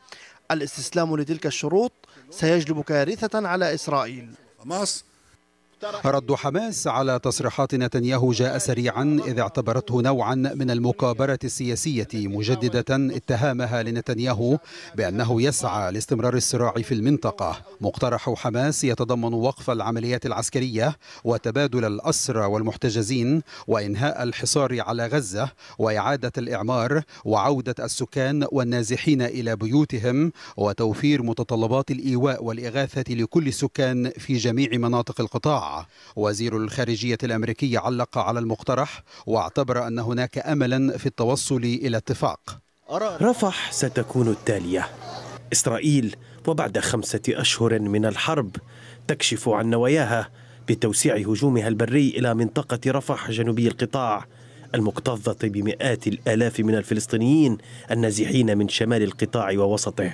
الاستسلام لتلك الشروط سيجلب كارثة على إسرائيل حماس رد حماس على تصريحات نتنياهو جاء سريعا إذ اعتبرته نوعا من المكابرة السياسية مجددة اتهامها لنتنياهو بأنه يسعى لاستمرار الصراع في المنطقة مقترح حماس يتضمن وقف العمليات العسكرية وتبادل الأسرى والمحتجزين وإنهاء الحصار على غزة وإعادة الإعمار وعودة السكان والنازحين إلى بيوتهم وتوفير متطلبات الإيواء والإغاثة لكل السكان في جميع مناطق القطاع وزير الخارجية الأمريكي علق على المقترح واعتبر أن هناك أملا في التوصل إلى اتفاق رفح ستكون التالية إسرائيل وبعد خمسة أشهر من الحرب تكشف عن نواياها بتوسيع هجومها البري إلى منطقة رفح جنوبي القطاع المكتظة بمئات الآلاف من الفلسطينيين النازحين من شمال القطاع ووسطه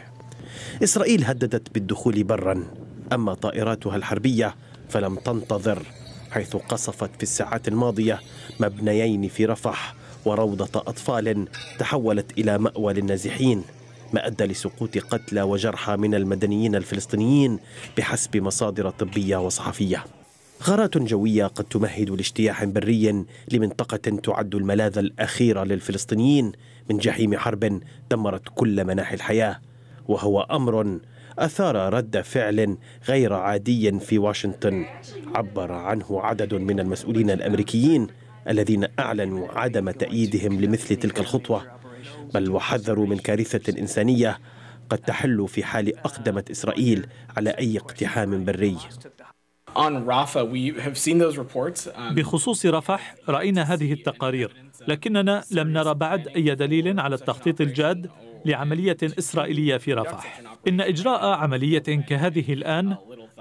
إسرائيل هددت بالدخول برا أما طائراتها الحربية فلم تنتظر حيث قصفت في الساعات الماضية مبنيين في رفح وروضة أطفال تحولت إلى مأوى للنازحين ما أدى لسقوط قتلى وجرحى من المدنيين الفلسطينيين بحسب مصادر طبية وصحفية غارات جوية قد تمهد لاجتياح بري لمنطقة تعد الملاذ الأخير للفلسطينيين من جحيم حرب دمرت كل مناحي الحياة وهو أمر أثار رد فعل غير عادي في واشنطن عبر عنه عدد من المسؤولين الأمريكيين الذين أعلنوا عدم تأييدهم لمثل تلك الخطوة بل وحذروا من كارثة إنسانية قد تحل في حال أقدمت إسرائيل على أي اقتحام بري um, بخصوص رفح رأينا هذه التقارير لكننا لم نرى بعد أي دليل على التخطيط الجاد لعملية إسرائيلية في رفح إن إجراء عملية كهذه الآن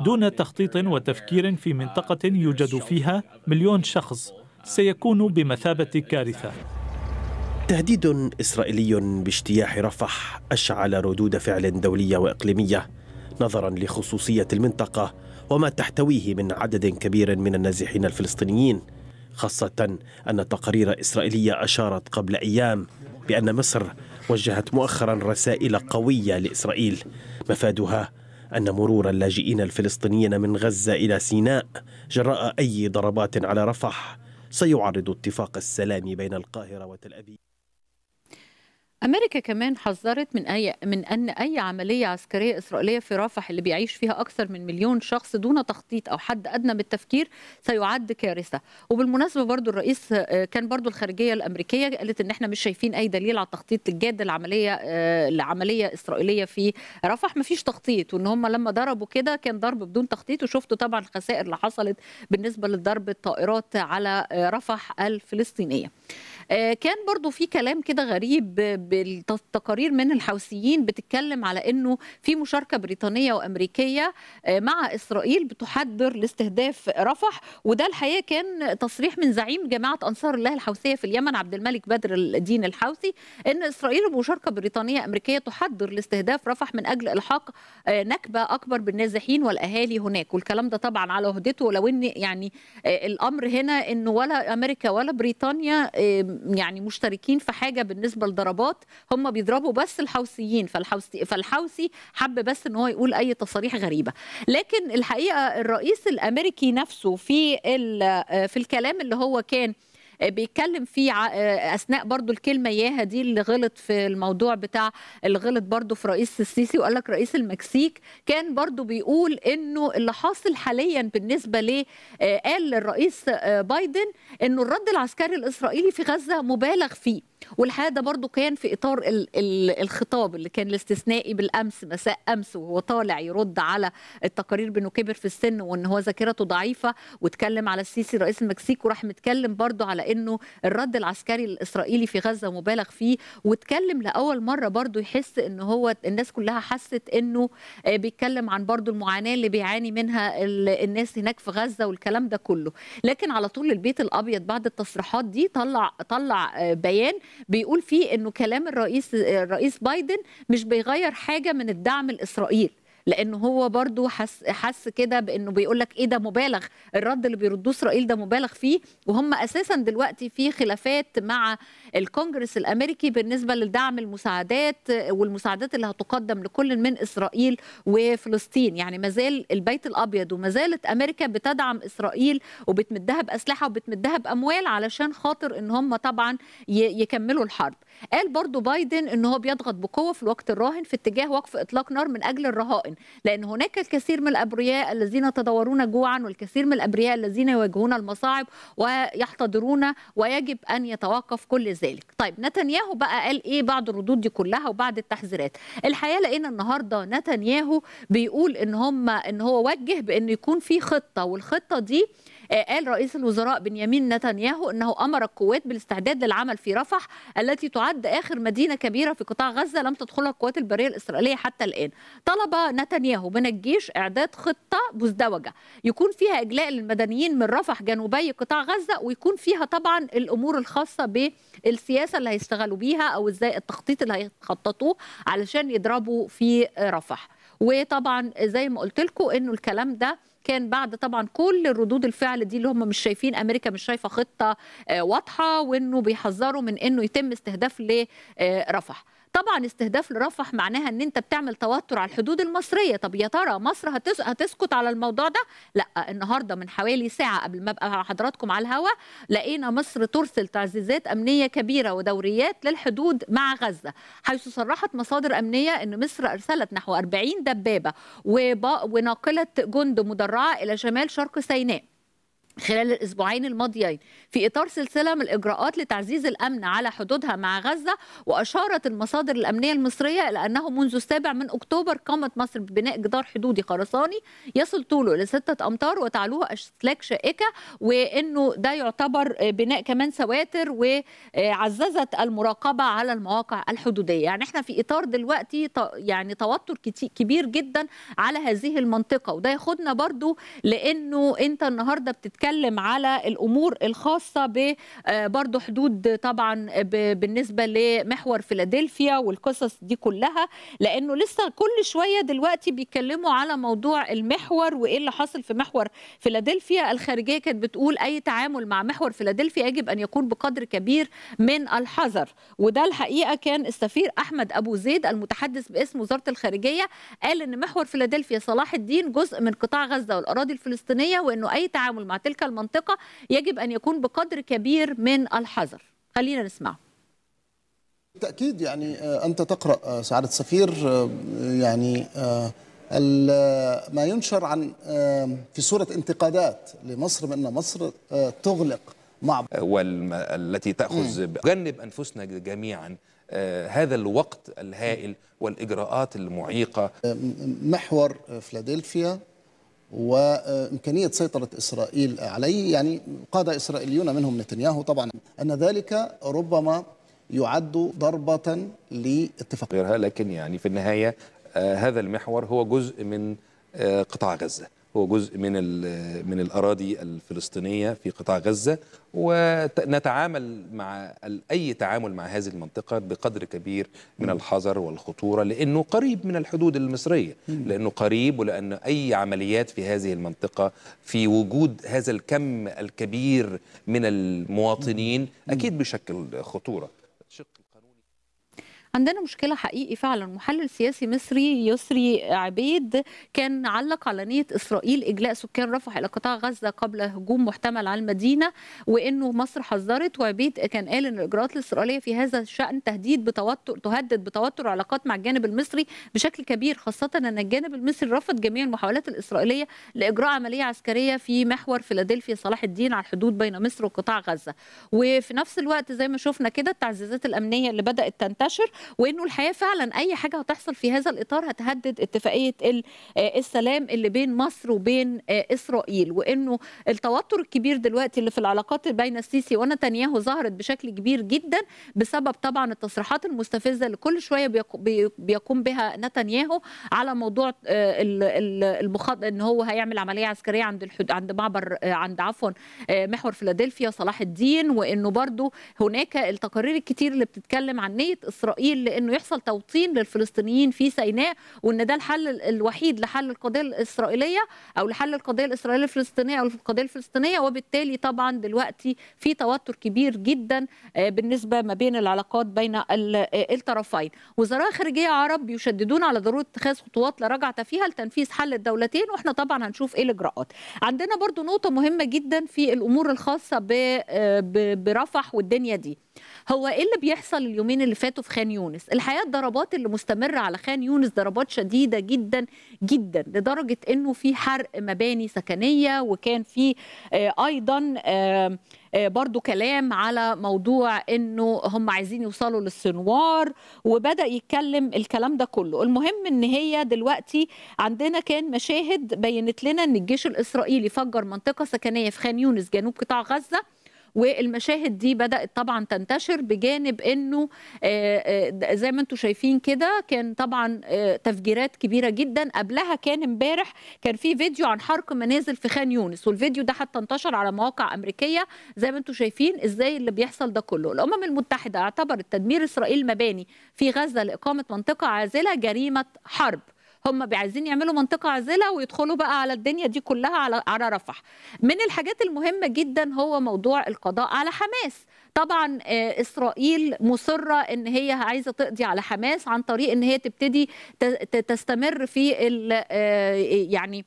دون تخطيط وتفكير في منطقة يوجد فيها مليون شخص سيكون بمثابة كارثة تهديد إسرائيلي باجتياح رفح أشعل ردود فعل دولية وإقليمية نظرا لخصوصية المنطقة وما تحتويه من عدد كبير من النازحين الفلسطينيين خاصة أن تقارير إسرائيلية أشارت قبل أيام بأن مصر وجهت مؤخرا رسائل قوية لإسرائيل مفادها أن مرور اللاجئين الفلسطينيين من غزة إلى سيناء جراء أي ضربات على رفح سيعرض اتفاق السلام بين القاهرة وتل أبيب أمريكا كمان حذرت من أي من أن أي عملية عسكرية إسرائيلية في رفح اللي بيعيش فيها أكثر من مليون شخص دون تخطيط أو حد أدنى بالتفكير سيعد كارثة وبالمناسبة برضو الرئيس آه، كان برضو الخارجية الأمريكية قالت إن إحنا مش شايفين أي دليل على التخطيط الجاد لعملية آه، لعملية إسرائيلية في رفح مفيش تخطيط وإن هم لما ضربوا كده كان ضرب بدون تخطيط وشفتوا طبعا الخسائر اللي حصلت بالنسبة لضرب الطائرات على آه، رفح الفلسطينية آه، كان برضو في كلام كده غريب بالتقارير من الحوثيين بتتكلم على انه في مشاركه بريطانيه وامريكيه آه، مع اسرائيل بتحضر لاستهداف رفح وده الحقيقه كان تصريح من زعيم جماعه انصار الله الحوثيه في اليمن عبد الملك بدر الدين الحوثي ان اسرائيل بمشاركه بريطانيه امريكيه تحضر لاستهداف رفح من اجل الحاق آه، نكبه اكبر بالنازحين والاهالي هناك والكلام ده طبعا على هدته ولو ان يعني الامر هنا انه ولا امريكا ولا بريطانيا يعني مشتركين في حاجه بالنسبه لضربات هم بيضربوا بس الحوثيين فالحوثي فالحوثي حب بس ان هو يقول اي تصاريح غريبه لكن الحقيقه الرئيس الامريكي نفسه في في الكلام اللي هو كان آه، بيتكلم فيه آه، اثناء برضو الكلمه ياها دي اللي غلط في الموضوع بتاع الغلط برضو في رئيس السيسي وقال لك رئيس المكسيك كان برضو بيقول انه اللي حاصل حاليا بالنسبه ليه آه، قال للرئيس بايدن انه الرد العسكري الاسرائيلي في غزه مبالغ فيه والحقيقه ده برضو كان في اطار الـ الـ الخطاب اللي كان الاستثنائي بالامس مساء امس وهو طالع يرد على التقارير بانه كبر في السن وان هو ذاكرته ضعيفه واتكلم على السيسي رئيس المكسيك وراح متكلم برضو على انه الرد العسكري الاسرائيلي في غزه مبالغ فيه واتكلم لاول مره برضو يحس ان هو الناس كلها حست انه آه، بيتكلم عن برضو المعاناه اللي بيعاني منها الناس هناك في غزه والكلام ده كله لكن على طول البيت الابيض بعد التصريحات دي طلع طلع آه، بيان بيقول فيه انه كلام الرئيس الرئيس بايدن مش بيغير حاجه من الدعم لاسرائيل لانه هو برضو حس حس كده بانه بيقول لك ايه ده مبالغ الرد اللي بيردوه اسرائيل ده مبالغ فيه وهم اساسا دلوقتي في خلافات مع الكونجرس الامريكي بالنسبه لدعم المساعدات والمساعدات اللي هتقدم لكل من اسرائيل وفلسطين يعني ما زال البيت الابيض وما زالت امريكا بتدعم اسرائيل وبتمدها باسلحه وبتمدها باموال علشان خاطر ان هم طبعا يكملوا الحرب قال برضو بايدن ان هو بيضغط بقوه في الوقت الراهن في اتجاه وقف اطلاق نار من اجل الرهائن لان هناك الكثير من الابرياء الذين يتضورون جوعا والكثير من الابرياء الذين يواجهون المصاعب ويحتضرون ويجب ان يتوقف كل ذلك طيب نتنياهو بقى قال ايه بعد الردود دي كلها وبعد التحذيرات الحقيقه لقينا النهارده نتنياهو بيقول ان هم ان هو وجه بان يكون في خطه والخطه دي قال رئيس الوزراء بنيامين نتنياهو انه امر القوات بالاستعداد للعمل في رفح التي تعد اخر مدينه كبيره في قطاع غزه لم تدخلها القوات البريه الاسرائيليه حتى الان طلب نتنياهو من الجيش اعداد خطه مزدوجه يكون فيها اجلاء للمدنيين من رفح جنوبي قطاع غزه ويكون فيها طبعا الامور الخاصه بالسياسه اللي هيشتغلوا بيها او ازاي التخطيط اللي هيخططوه علشان يضربوا في رفح وطبعا زي ما قلت لكم انه الكلام ده كان بعد طبعا كل الردود الفعل دي اللي هم مش شايفين امريكا مش شايفه خطه آه، واضحه وانه بيحذروا من انه يتم استهداف لرفح طبعا استهداف لرفح معناها ان انت بتعمل توتر على الحدود المصريه طب يا ترى مصر هتس... هتسكت على الموضوع ده لا النهارده من حوالي ساعه قبل ما ابقى مع حضراتكم على الهواء لقينا مصر ترسل تعزيزات امنيه كبيره ودوريات للحدود مع غزه حيث صرحت مصادر امنيه ان مصر ارسلت نحو 40 دبابه وب... وناقله جند مدرعه الى شمال شرق سيناء خلال الاسبوعين الماضيين في اطار سلسله من الاجراءات لتعزيز الامن على حدودها مع غزه واشارت المصادر الامنيه المصريه الى انه منذ السابع من اكتوبر قامت مصر ببناء جدار حدودي خرساني يصل طوله لستة امتار وتعلوه اسلاك شائكه وانه ده يعتبر بناء كمان سواتر وعززت المراقبه على المواقع الحدوديه يعني احنا في اطار دلوقتي يعني توتر كبير جدا على هذه المنطقه وده ياخدنا برضو لانه انت النهارده بتتكلم بنتكلم على الامور الخاصه ب آه، برضه حدود طبعا بالنسبه لمحور فيلادلفيا والقصص دي كلها لانه لسه كل شويه دلوقتي بيتكلموا على موضوع المحور وايه اللي حاصل في محور فيلادلفيا الخارجيه كانت بتقول اي تعامل مع محور فيلادلفيا يجب ان يكون بقدر كبير من الحذر وده الحقيقه كان السفير احمد ابو زيد المتحدث باسم وزاره الخارجيه قال ان محور فيلادلفيا صلاح الدين جزء من قطاع غزه والاراضي الفلسطينيه وانه اي تعامل مع تلك تلك المنطقة يجب أن يكون بقدر كبير من الحذر خلينا نسمعه بالتأكيد يعني آه، أنت تقرأ آه، سعادة السفير آه، يعني ما ينشر عن في صورة انتقادات لمصر بأن مصر تغلق مع والتي تأخذ جنب أنفسنا جميعا هذا الوقت الهائل والإجراءات المعيقة محور فلادلفيا وإمكانية سيطرة إسرائيل عليه يعني قادة إسرائيليون منهم نتنياهو طبعا أن ذلك ربما يعد ضربة لاتفاق غيرها لكن يعني في النهاية آه، هذا المحور هو جزء من آه، قطاع غزة هو جزء من من الاراضي الفلسطينيه في قطاع غزه ونتعامل مع اي تعامل مع هذه المنطقه بقدر كبير من الحذر والخطوره لانه قريب من الحدود المصريه لانه قريب ولان اي عمليات في هذه المنطقه في وجود هذا الكم الكبير من المواطنين اكيد بشكل خطوره عندنا مشكله حقيقي فعلا محلل سياسي مصري يسري عبيد كان علق على نيه اسرائيل اجلاء سكان رفح الى قطاع غزه قبل هجوم محتمل على المدينه وانه مصر حذرت وعبيد كان قال ان الاجراءات الاسرائيليه في هذا الشان تهديد بتوتر تهدد بتوتر علاقات مع الجانب المصري بشكل كبير خاصه ان الجانب المصري رفض جميع المحاولات الاسرائيليه لاجراء عمليه عسكريه في محور فيلادلفيا صلاح الدين على الحدود بين مصر وقطاع غزه وفي نفس الوقت زي ما شفنا كده التعزيزات الامنيه اللي بدات تنتشر وانه الحقيقه فعلا اي حاجه هتحصل في هذا الاطار هتهدد اتفاقيه آه، السلام اللي بين مصر وبين آه، اسرائيل وانه التوتر الكبير دلوقتي اللي في العلاقات بين السيسي ونتنياهو ظهرت بشكل كبير جدا بسبب طبعا التصريحات المستفزه اللي كل شويه بيقوم بها نتنياهو على موضوع آه، المخاض ان هو هيعمل عمليه عسكريه عند الحد... عند معبر عند عفوا محور فيلادلفيا صلاح الدين وانه برضو هناك التقارير الكتير اللي بتتكلم عن نيه اسرائيل سبيل لانه يحصل توطين للفلسطينيين في سيناء وان ده الحل الوحيد لحل القضيه الاسرائيليه او لحل القضيه الاسرائيليه الفلسطينيه او القضيه الفلسطينيه وبالتالي طبعا دلوقتي في توتر كبير جدا آه، بالنسبه ما بين العلاقات بين آه، الطرفين وزراء خارجيه عرب يشددون على ضروره اتخاذ خطوات لا رجعه فيها لتنفيذ حل الدولتين واحنا طبعا هنشوف ايه الاجراءات عندنا برضو نقطه مهمه جدا في الامور الخاصه آه، برفح والدنيا دي هو ايه اللي بيحصل اليومين اللي فاتوا في خان يونس الحقيقه الضربات اللي مستمره على خان يونس ضربات شديده جدا جدا لدرجه انه في حرق مباني سكنيه وكان في آه، ايضا آه، آه، برضو كلام على موضوع انه هم عايزين يوصلوا للسنوار وبدا يتكلم الكلام ده كله المهم ان هي دلوقتي عندنا كان مشاهد بينت لنا ان الجيش الاسرائيلي فجر منطقه سكنيه في خان يونس جنوب قطاع غزه والمشاهد دي بدات طبعا تنتشر بجانب انه آه، آه، زي ما انتم شايفين كده كان طبعا آه، تفجيرات كبيره جدا قبلها كان امبارح كان في فيديو عن حرق منازل في خان يونس والفيديو ده حتى انتشر على مواقع امريكيه زي ما انتم شايفين ازاي اللي بيحصل ده كله الامم المتحده اعتبرت تدمير اسرائيل مباني في غزه لاقامه منطقه عازله جريمه حرب هم عايزين يعملوا منطقه عازله ويدخلوا بقى على الدنيا دي كلها على على رفح من الحاجات المهمه جدا هو موضوع القضاء على حماس طبعا آه، اسرائيل مصره ان هي عايزه تقضي على حماس عن طريق ان هي تبتدي تستمر في آه، يعني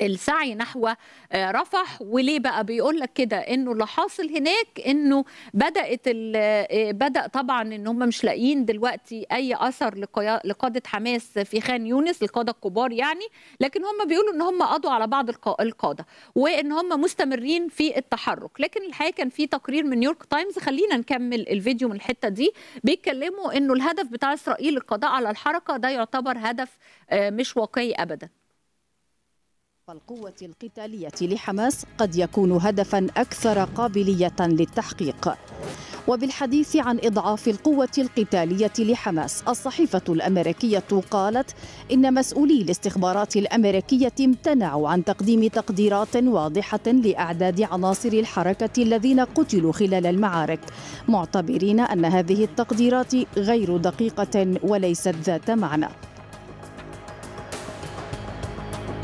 السعي نحو آه، رفح وليه بقى بيقول لك كده انه اللي حاصل هناك انه بدات آه، بدا طبعا ان هم مش لاقيين دلوقتي اي اثر لقاده حماس في خان يونس القاده الكبار يعني لكن هم بيقولوا ان هم قضوا على بعض القاده وان هم مستمرين في التحرك لكن الحقيقه كان في تقرير من نيويورك تايمز خلينا نكمل الفيديو من الحته دي بيتكلموا انه الهدف بتاع اسرائيل القضاء على الحركه ده يعتبر هدف آه، مش واقعي ابدا القوة القتالية لحماس قد يكون هدفا أكثر قابلية للتحقيق وبالحديث عن إضعاف القوة القتالية لحماس الصحيفة الأمريكية قالت إن مسؤولي الاستخبارات الأمريكية امتنعوا عن تقديم تقديرات واضحة لأعداد عناصر الحركة الذين قتلوا خلال المعارك معتبرين أن هذه التقديرات غير دقيقة وليست ذات معنى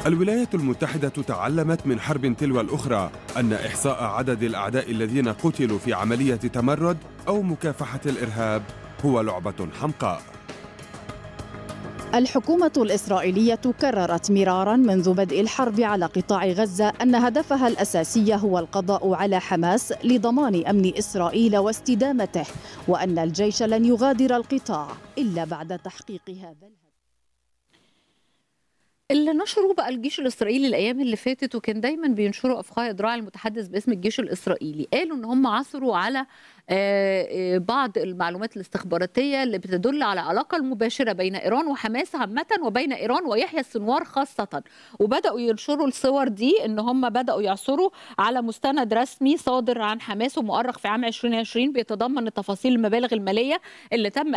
الولايات المتحدة تعلمت من حرب تلو الأخرى أن إحصاء عدد الأعداء الذين قتلوا في عملية تمرد أو مكافحة الإرهاب هو لعبة حمقاء الحكومة الإسرائيلية كررت مرارا منذ بدء الحرب على قطاع غزة أن هدفها الأساسي هو القضاء على حماس لضمان أمن إسرائيل واستدامته وأن الجيش لن يغادر القطاع إلا بعد تحقيق هذا اللي نشره بقى الجيش الاسرائيلي الايام اللي فاتت وكان دايما بينشروا افخاي دراع المتحدث باسم الجيش الاسرائيلي قالوا ان هم عثروا على آه، آه، بعض المعلومات الاستخباراتيه اللي بتدل على علاقه المباشره بين ايران وحماس عامه وبين ايران ويحيى السنوار خاصه وبداوا ينشروا الصور دي ان هم بداوا يعثروا على مستند رسمي صادر عن حماس ومؤرخ في عام 2020 بيتضمن التفاصيل المبالغ الماليه اللي تم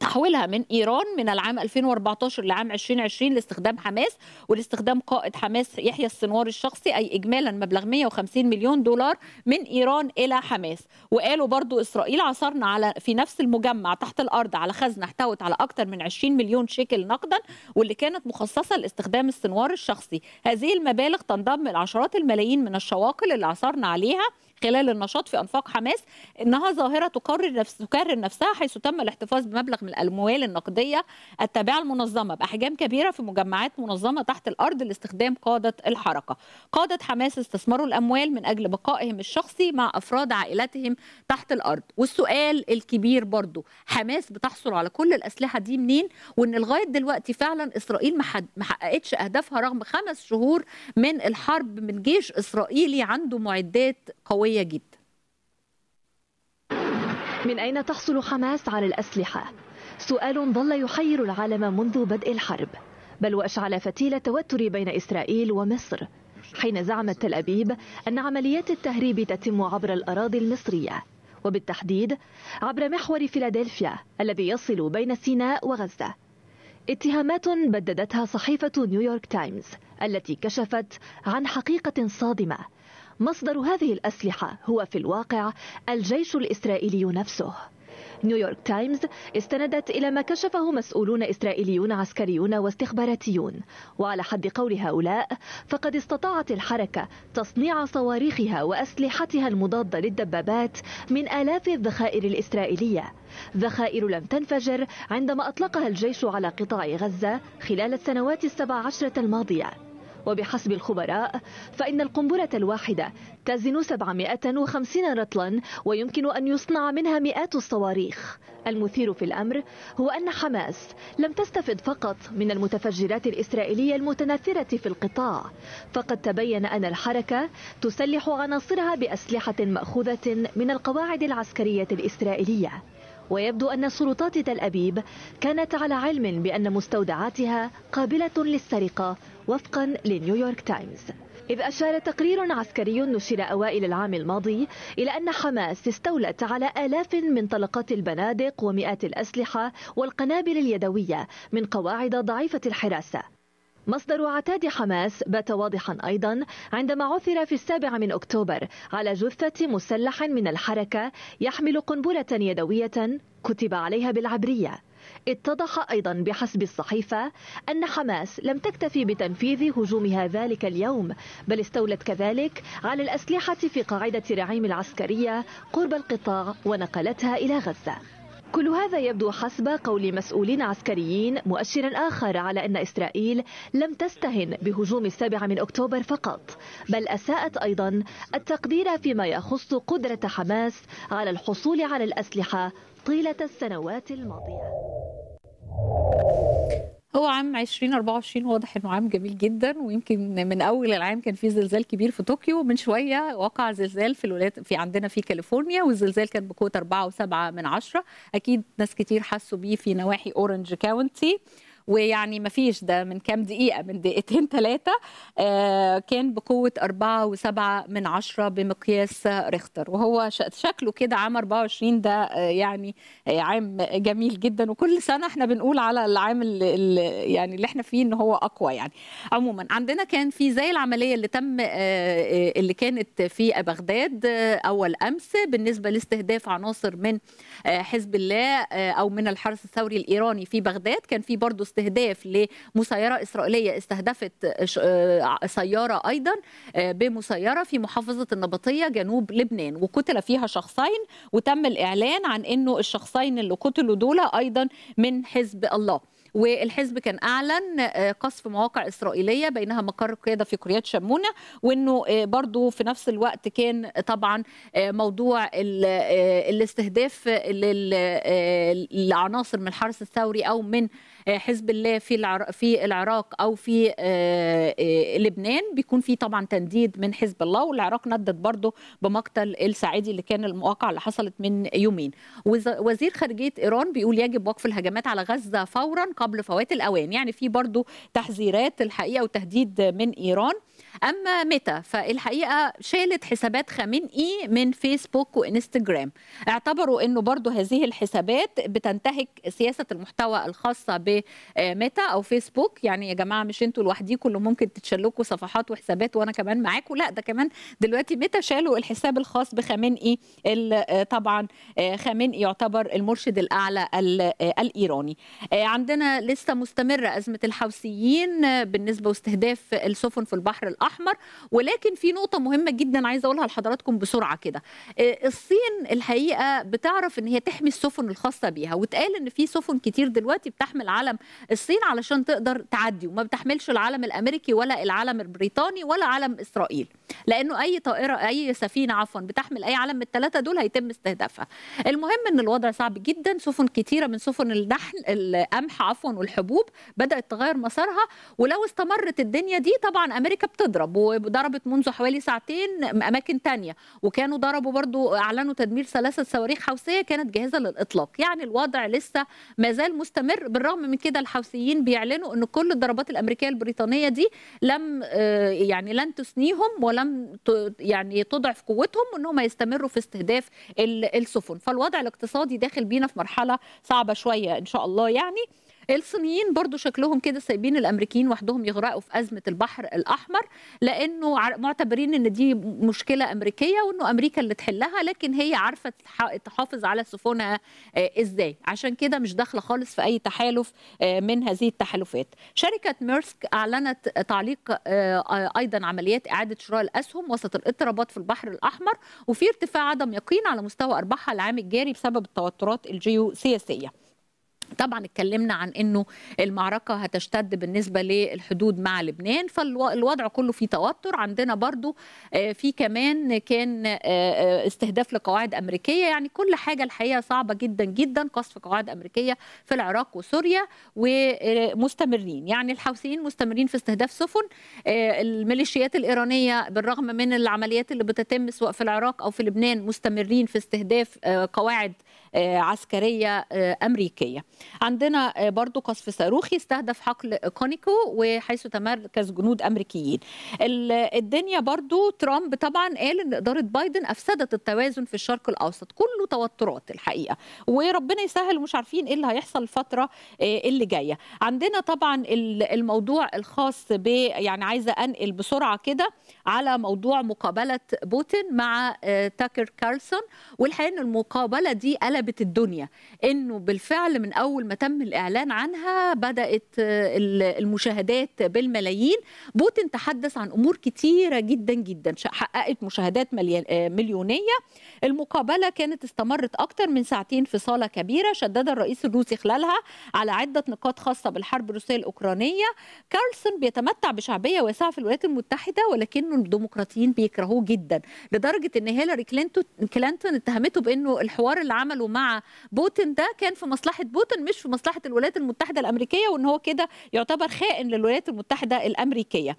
تحويلها من ايران من العام 2014 لعام 2020 لاستخدام حماس ولاستخدام قائد حماس يحيى السنوار الشخصي اي اجمالا مبلغ 150 مليون دولار من ايران الى حماس وقالوا برضو اسرائيل عثرنا على في نفس المجمع تحت الارض على خزنه احتوت على اكثر من 20 مليون شيكل نقدا واللي كانت مخصصه لاستخدام السنوار الشخصي هذه المبالغ تنضم لعشرات الملايين من الشواكل اللي عثرنا عليها خلال النشاط في أنفاق حماس إنها ظاهرة تكرر, نفس تكرر نفسها حيث تم الاحتفاظ بمبلغ من الأموال النقدية التابعة للمنظمه بأحجام كبيرة في مجمعات منظمة تحت الأرض لاستخدام قادة الحركة قادة حماس استثمروا الأموال من أجل بقائهم الشخصي مع أفراد عائلتهم تحت الأرض والسؤال الكبير برضو حماس بتحصل على كل الأسلحة دي منين وإن لغاية دلوقتي فعلا إسرائيل ما حققتش أهدافها رغم خمس شهور من الحرب من جيش إسرائيلي عنده معدات قوية جدا من أين تحصل حماس على الأسلحة؟ سؤال ظل يحير العالم منذ بدء الحرب بل وأشعل فتيل التوتر بين إسرائيل ومصر حين زعمت تل أبيب أن عمليات التهريب تتم عبر الأراضي المصرية وبالتحديد عبر محور فيلادلفيا الذي يصل بين سيناء وغزة اتهامات بددتها صحيفة نيويورك تايمز التي كشفت عن حقيقة صادمة مصدر هذه الأسلحة هو في الواقع الجيش الإسرائيلي نفسه نيويورك تايمز استندت إلى ما كشفه مسؤولون إسرائيليون عسكريون واستخباراتيون وعلى حد قول هؤلاء فقد استطاعت الحركة تصنيع صواريخها وأسلحتها المضادة للدبابات من آلاف الذخائر الإسرائيلية ذخائر لم تنفجر عندما أطلقها الجيش على قطاع غزة خلال السنوات السبع عشرة الماضية وبحسب الخبراء فإن القنبلة الواحدة تزن 750 رطلا ويمكن أن يصنع منها مئات الصواريخ المثير في الأمر هو أن حماس لم تستفد فقط من المتفجرات الإسرائيلية المتناثرة في القطاع فقد تبين أن الحركة تسلح عناصرها بأسلحة مأخوذة من القواعد العسكرية الإسرائيلية ويبدو أن سلطات تل أبيب كانت على علم بأن مستودعاتها قابلة للسرقة وفقا لنيويورك تايمز إذ أشار تقرير عسكري نشر أوائل العام الماضي إلى أن حماس استولت على آلاف من طلقات البنادق ومئات الأسلحة والقنابل اليدوية من قواعد ضعيفة الحراسة مصدر عتاد حماس بات واضحا أيضا عندما عثر في السابع من أكتوبر على جثة مسلح من الحركة يحمل قنبلة يدوية كتب عليها بالعبرية اتضح أيضا بحسب الصحيفة أن حماس لم تكتفي بتنفيذ هجومها ذلك اليوم بل استولت كذلك على الأسلحة في قاعدة رعيم العسكرية قرب القطاع ونقلتها إلى غزة كل هذا يبدو حسب قول مسؤولين عسكريين مؤشرا آخر على أن إسرائيل لم تستهن بهجوم السابع من أكتوبر فقط بل أساءت أيضا التقدير فيما يخص قدرة حماس على الحصول على الأسلحة طيلة السنوات الماضية هو عام 2024 واضح انه عام جميل جدا ويمكن من اول العام كان في زلزال كبير في طوكيو من شويه وقع زلزال في الولايات في عندنا في كاليفورنيا والزلزال كان بقوه 4.7 من عشره اكيد ناس كتير حسوا بيه في نواحي اورنج كاونتي آه ويعني ما فيش ده من كام دقيقه من دقيقتين ثلاثه آه، كان بقوه 4.7 من عشرة بمقياس ريختر وهو شكله كده عام 24 ده آه، يعني آه، عام جميل جدا وكل سنه احنا بنقول على العام اللي, يعني اللي احنا فيه ان هو اقوى يعني عموما عندنا كان في زي العمليه اللي تم اللي كانت في بغداد اول امس بالنسبه لاستهداف عناصر من حزب الله او من الحرس الثوري الايراني في بغداد كان في برضه استهداف لمسيره اسرائيليه استهدفت آه، سياره ايضا آه، بمسيره في محافظه النبطيه جنوب لبنان وقتل فيها شخصين وتم الاعلان عن انه الشخصين اللي قتلوا دول ايضا من حزب الله والحزب كان اعلن آه، قصف مواقع اسرائيليه بينها مقر القياده في قريات شمونه وانه برضو في نفس الوقت كان طبعا موضوع الاستهداف للعناصر من الحرس الثوري او من آه، حزب الله في في العراق او في آه، آه، لبنان بيكون في طبعا تنديد من حزب الله والعراق ندد برضه بمقتل السعيدي اللي كان المواقع اللي حصلت من يومين وزير خارجيه ايران بيقول يجب وقف الهجمات على غزه فورا قبل فوات الاوان يعني في برضه تحذيرات الحقيقه وتهديد من ايران اما ميتا فالحقيقه شالت حسابات خامنئي من فيسبوك وانستجرام اعتبروا انه برضو هذه الحسابات بتنتهك سياسه المحتوى الخاصه بميتا آه، او فيسبوك يعني يا جماعه مش انتوا لوحديكم اللي ممكن تتشلكوا صفحات وحسابات وانا كمان معاكم لا ده كمان دلوقتي ميتا شالوا الحساب الخاص بخامنئي آه، طبعا آه، خامنئي يعتبر المرشد الاعلى الايراني عندنا لسه مستمره ازمه الحوثيين بالنسبه واستهداف السفن في البحر الاحمر ولكن في نقطه مهمه جدا عايزه اقولها لحضراتكم بسرعه كده آه، الصين الحقيقه بتعرف ان هي تحمي السفن الخاصه بيها واتقال ان في سفن كتير دلوقتي بتحمل علم الصين علشان تقدر تعدي وما بتحملش العلم الامريكي ولا العلم البريطاني ولا علم اسرائيل لانه اي طائره اي سفينه عفوا بتحمل اي علم من الثلاثه دول هيتم استهدافها المهم ان الوضع صعب جدا سفن كتيره من سفن النحل القمح عفوا والحبوب بدات تغير مسارها ولو استمرت الدنيا دي طبعا امريكا بتضرب وضربت منذ حوالي ساعتين اماكن تانية وكانوا ضربوا برضو اعلنوا تدمير ثلاثه صواريخ حوثيه كانت جاهزه للاطلاق يعني الوضع لسه ما زال مستمر بالرغم من كده الحوثيين بيعلنوا ان كل الضربات الامريكيه البريطانيه دي لم آه، يعني لن تثنيهم ولا لم يعني تضعف قوتهم وانهم يستمروا في استهداف السفن فالوضع الاقتصادي داخل بينا في مرحله صعبه شويه ان شاء الله يعني الصينيين برضو شكلهم كده سايبين الامريكيين وحدهم يغرقوا في ازمه البحر الاحمر لانه معتبرين ان دي مشكله امريكيه وانه امريكا اللي تحلها لكن هي عارفه تحافظ على سفنها آه، ازاي عشان كده مش داخله خالص في اي تحالف آه، من هذه التحالفات شركه ميرسك اعلنت تعليق آه، ايضا عمليات اعاده شراء الاسهم وسط الاضطرابات في البحر الاحمر وفي ارتفاع عدم يقين على مستوى ارباحها العام الجاري بسبب التوترات الجيوسياسيه طبعا اتكلمنا عن انه المعركه هتشتد بالنسبه للحدود مع لبنان فالوضع كله في توتر عندنا برضو آه، في كمان كان آه، آه، استهداف لقواعد امريكيه يعني كل حاجه الحقيقه صعبه جدا جدا قصف قواعد امريكيه في العراق وسوريا ومستمرين يعني الحوثيين مستمرين في استهداف سفن الميليشيات الايرانيه بالرغم من العمليات اللي بتتم سواء في العراق او في لبنان مستمرين في استهداف قواعد آه، عسكريه آه، امريكيه عندنا آه، برضو قصف صاروخي استهدف حقل كونيكو وحيث تمركز جنود امريكيين الدنيا برضو ترامب طبعا قال ان اداره بايدن افسدت التوازن في الشرق الاوسط كله توترات الحقيقه وربنا يسهل ومش عارفين ايه اللي هيحصل الفتره اللي جايه عندنا طبعا الموضوع الخاص ب يعني عايزه انقل بسرعه كده على موضوع مقابله بوتين مع تاكر كارلسون والحقيقه ان المقابله دي قلب قلبت الدنيا انه بالفعل من اول ما تم الاعلان عنها بدات آه، المشاهدات بالملايين بوتين تحدث عن امور كتيره جدا جدا حققت مشاهدات آه، مليونيه المقابله كانت استمرت اكثر من ساعتين في صاله كبيره شدد الرئيس الروسي خلالها على عده نقاط خاصه بالحرب الروسيه الاوكرانيه كارلسون بيتمتع بشعبيه واسعه في الولايات المتحده ولكنه الديمقراطيين بيكرهوه جدا لدرجه ان هيلاري كلينتون اتهمته بانه الحوار اللي عمله مع بوتين ده كان في مصلحه بوتين مش في مصلحه الولايات المتحده الامريكيه وان هو كده يعتبر خائن للولايات المتحده الامريكيه.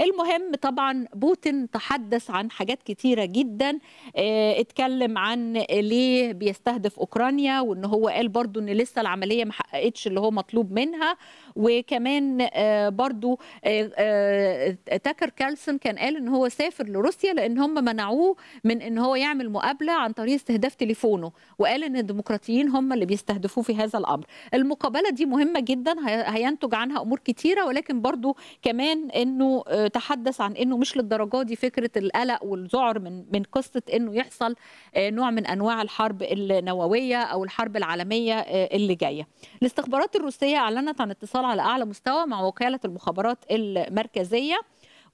المهم طبعا بوتين تحدث عن حاجات كتيره جدا آه، اتكلم عن ليه بيستهدف اوكرانيا وان هو قال برضو ان لسه العمليه ما حققتش اللي هو مطلوب منها وكمان آه، برضو آه، تاكر كالسون كان قال ان هو سافر لروسيا لان هم منعوه من ان هو يعمل مقابله عن طريق استهداف تليفونه وقال ان ان الديمقراطيين هم اللي بيستهدفوه في هذا الامر المقابله دي مهمه جدا هينتج عنها امور كتيره ولكن برضو كمان انه آه، تحدث عن انه مش للدرجه دي فكره القلق والذعر من من قصه انه يحصل آه، نوع من انواع الحرب النوويه او الحرب العالميه آه، اللي جايه الاستخبارات الروسيه اعلنت عن اتصال على اعلى مستوى مع وكاله المخابرات المركزيه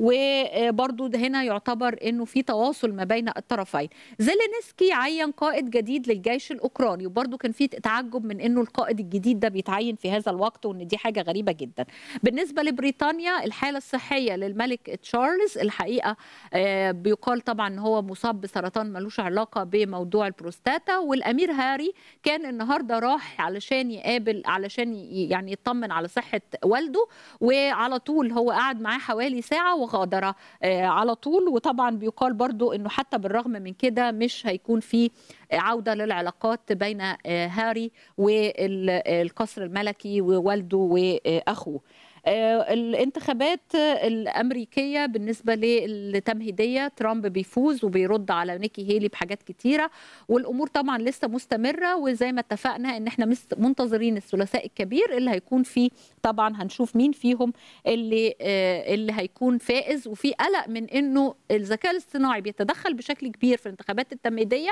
وبرضو هنا يعتبر انه في تواصل ما بين الطرفين زيلينسكي عين قائد جديد للجيش الاوكراني وبرضو كان في تعجب من انه القائد الجديد ده بيتعين في هذا الوقت وان دي حاجه غريبه جدا بالنسبه لبريطانيا الحاله الصحيه للملك تشارلز الحقيقه آه، بيقال طبعا ان هو مصاب بسرطان ملوش علاقه بموضوع البروستاتا والامير هاري كان النهارده راح علشان يقابل علشان يعني يطمن على صحه والده وعلى طول هو قعد معاه حوالي ساعه المغادره آه، على طول وطبعا بيقال برضو انه حتى بالرغم من كده مش هيكون في عوده للعلاقات بين آه، هاري والقصر الملكي ووالده واخوه آه، الانتخابات الامريكيه بالنسبه للتمهيديه ترامب بيفوز وبيرد على نيكي هيلي بحاجات كتيره والامور طبعا لسه مستمره وزي ما اتفقنا ان احنا منتظرين الثلاثاء الكبير اللي هيكون فيه طبعا هنشوف مين فيهم اللي آه، اللي هيكون فائز وفي قلق من انه الذكاء الاصطناعي بيتدخل بشكل كبير في الانتخابات التمهيديه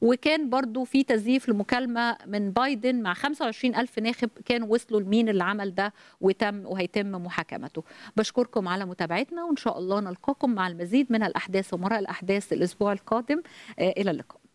وكان برضو في تزييف لمكالمه من بايدن مع 25 ألف ناخب كانوا وصلوا لمين اللي عمل ده وتم وهيتم محاكمته بشكركم على متابعتنا وإن شاء الله نلقاكم مع المزيد من الأحداث ومراء الأحداث الأسبوع القادم آه، إلى اللقاء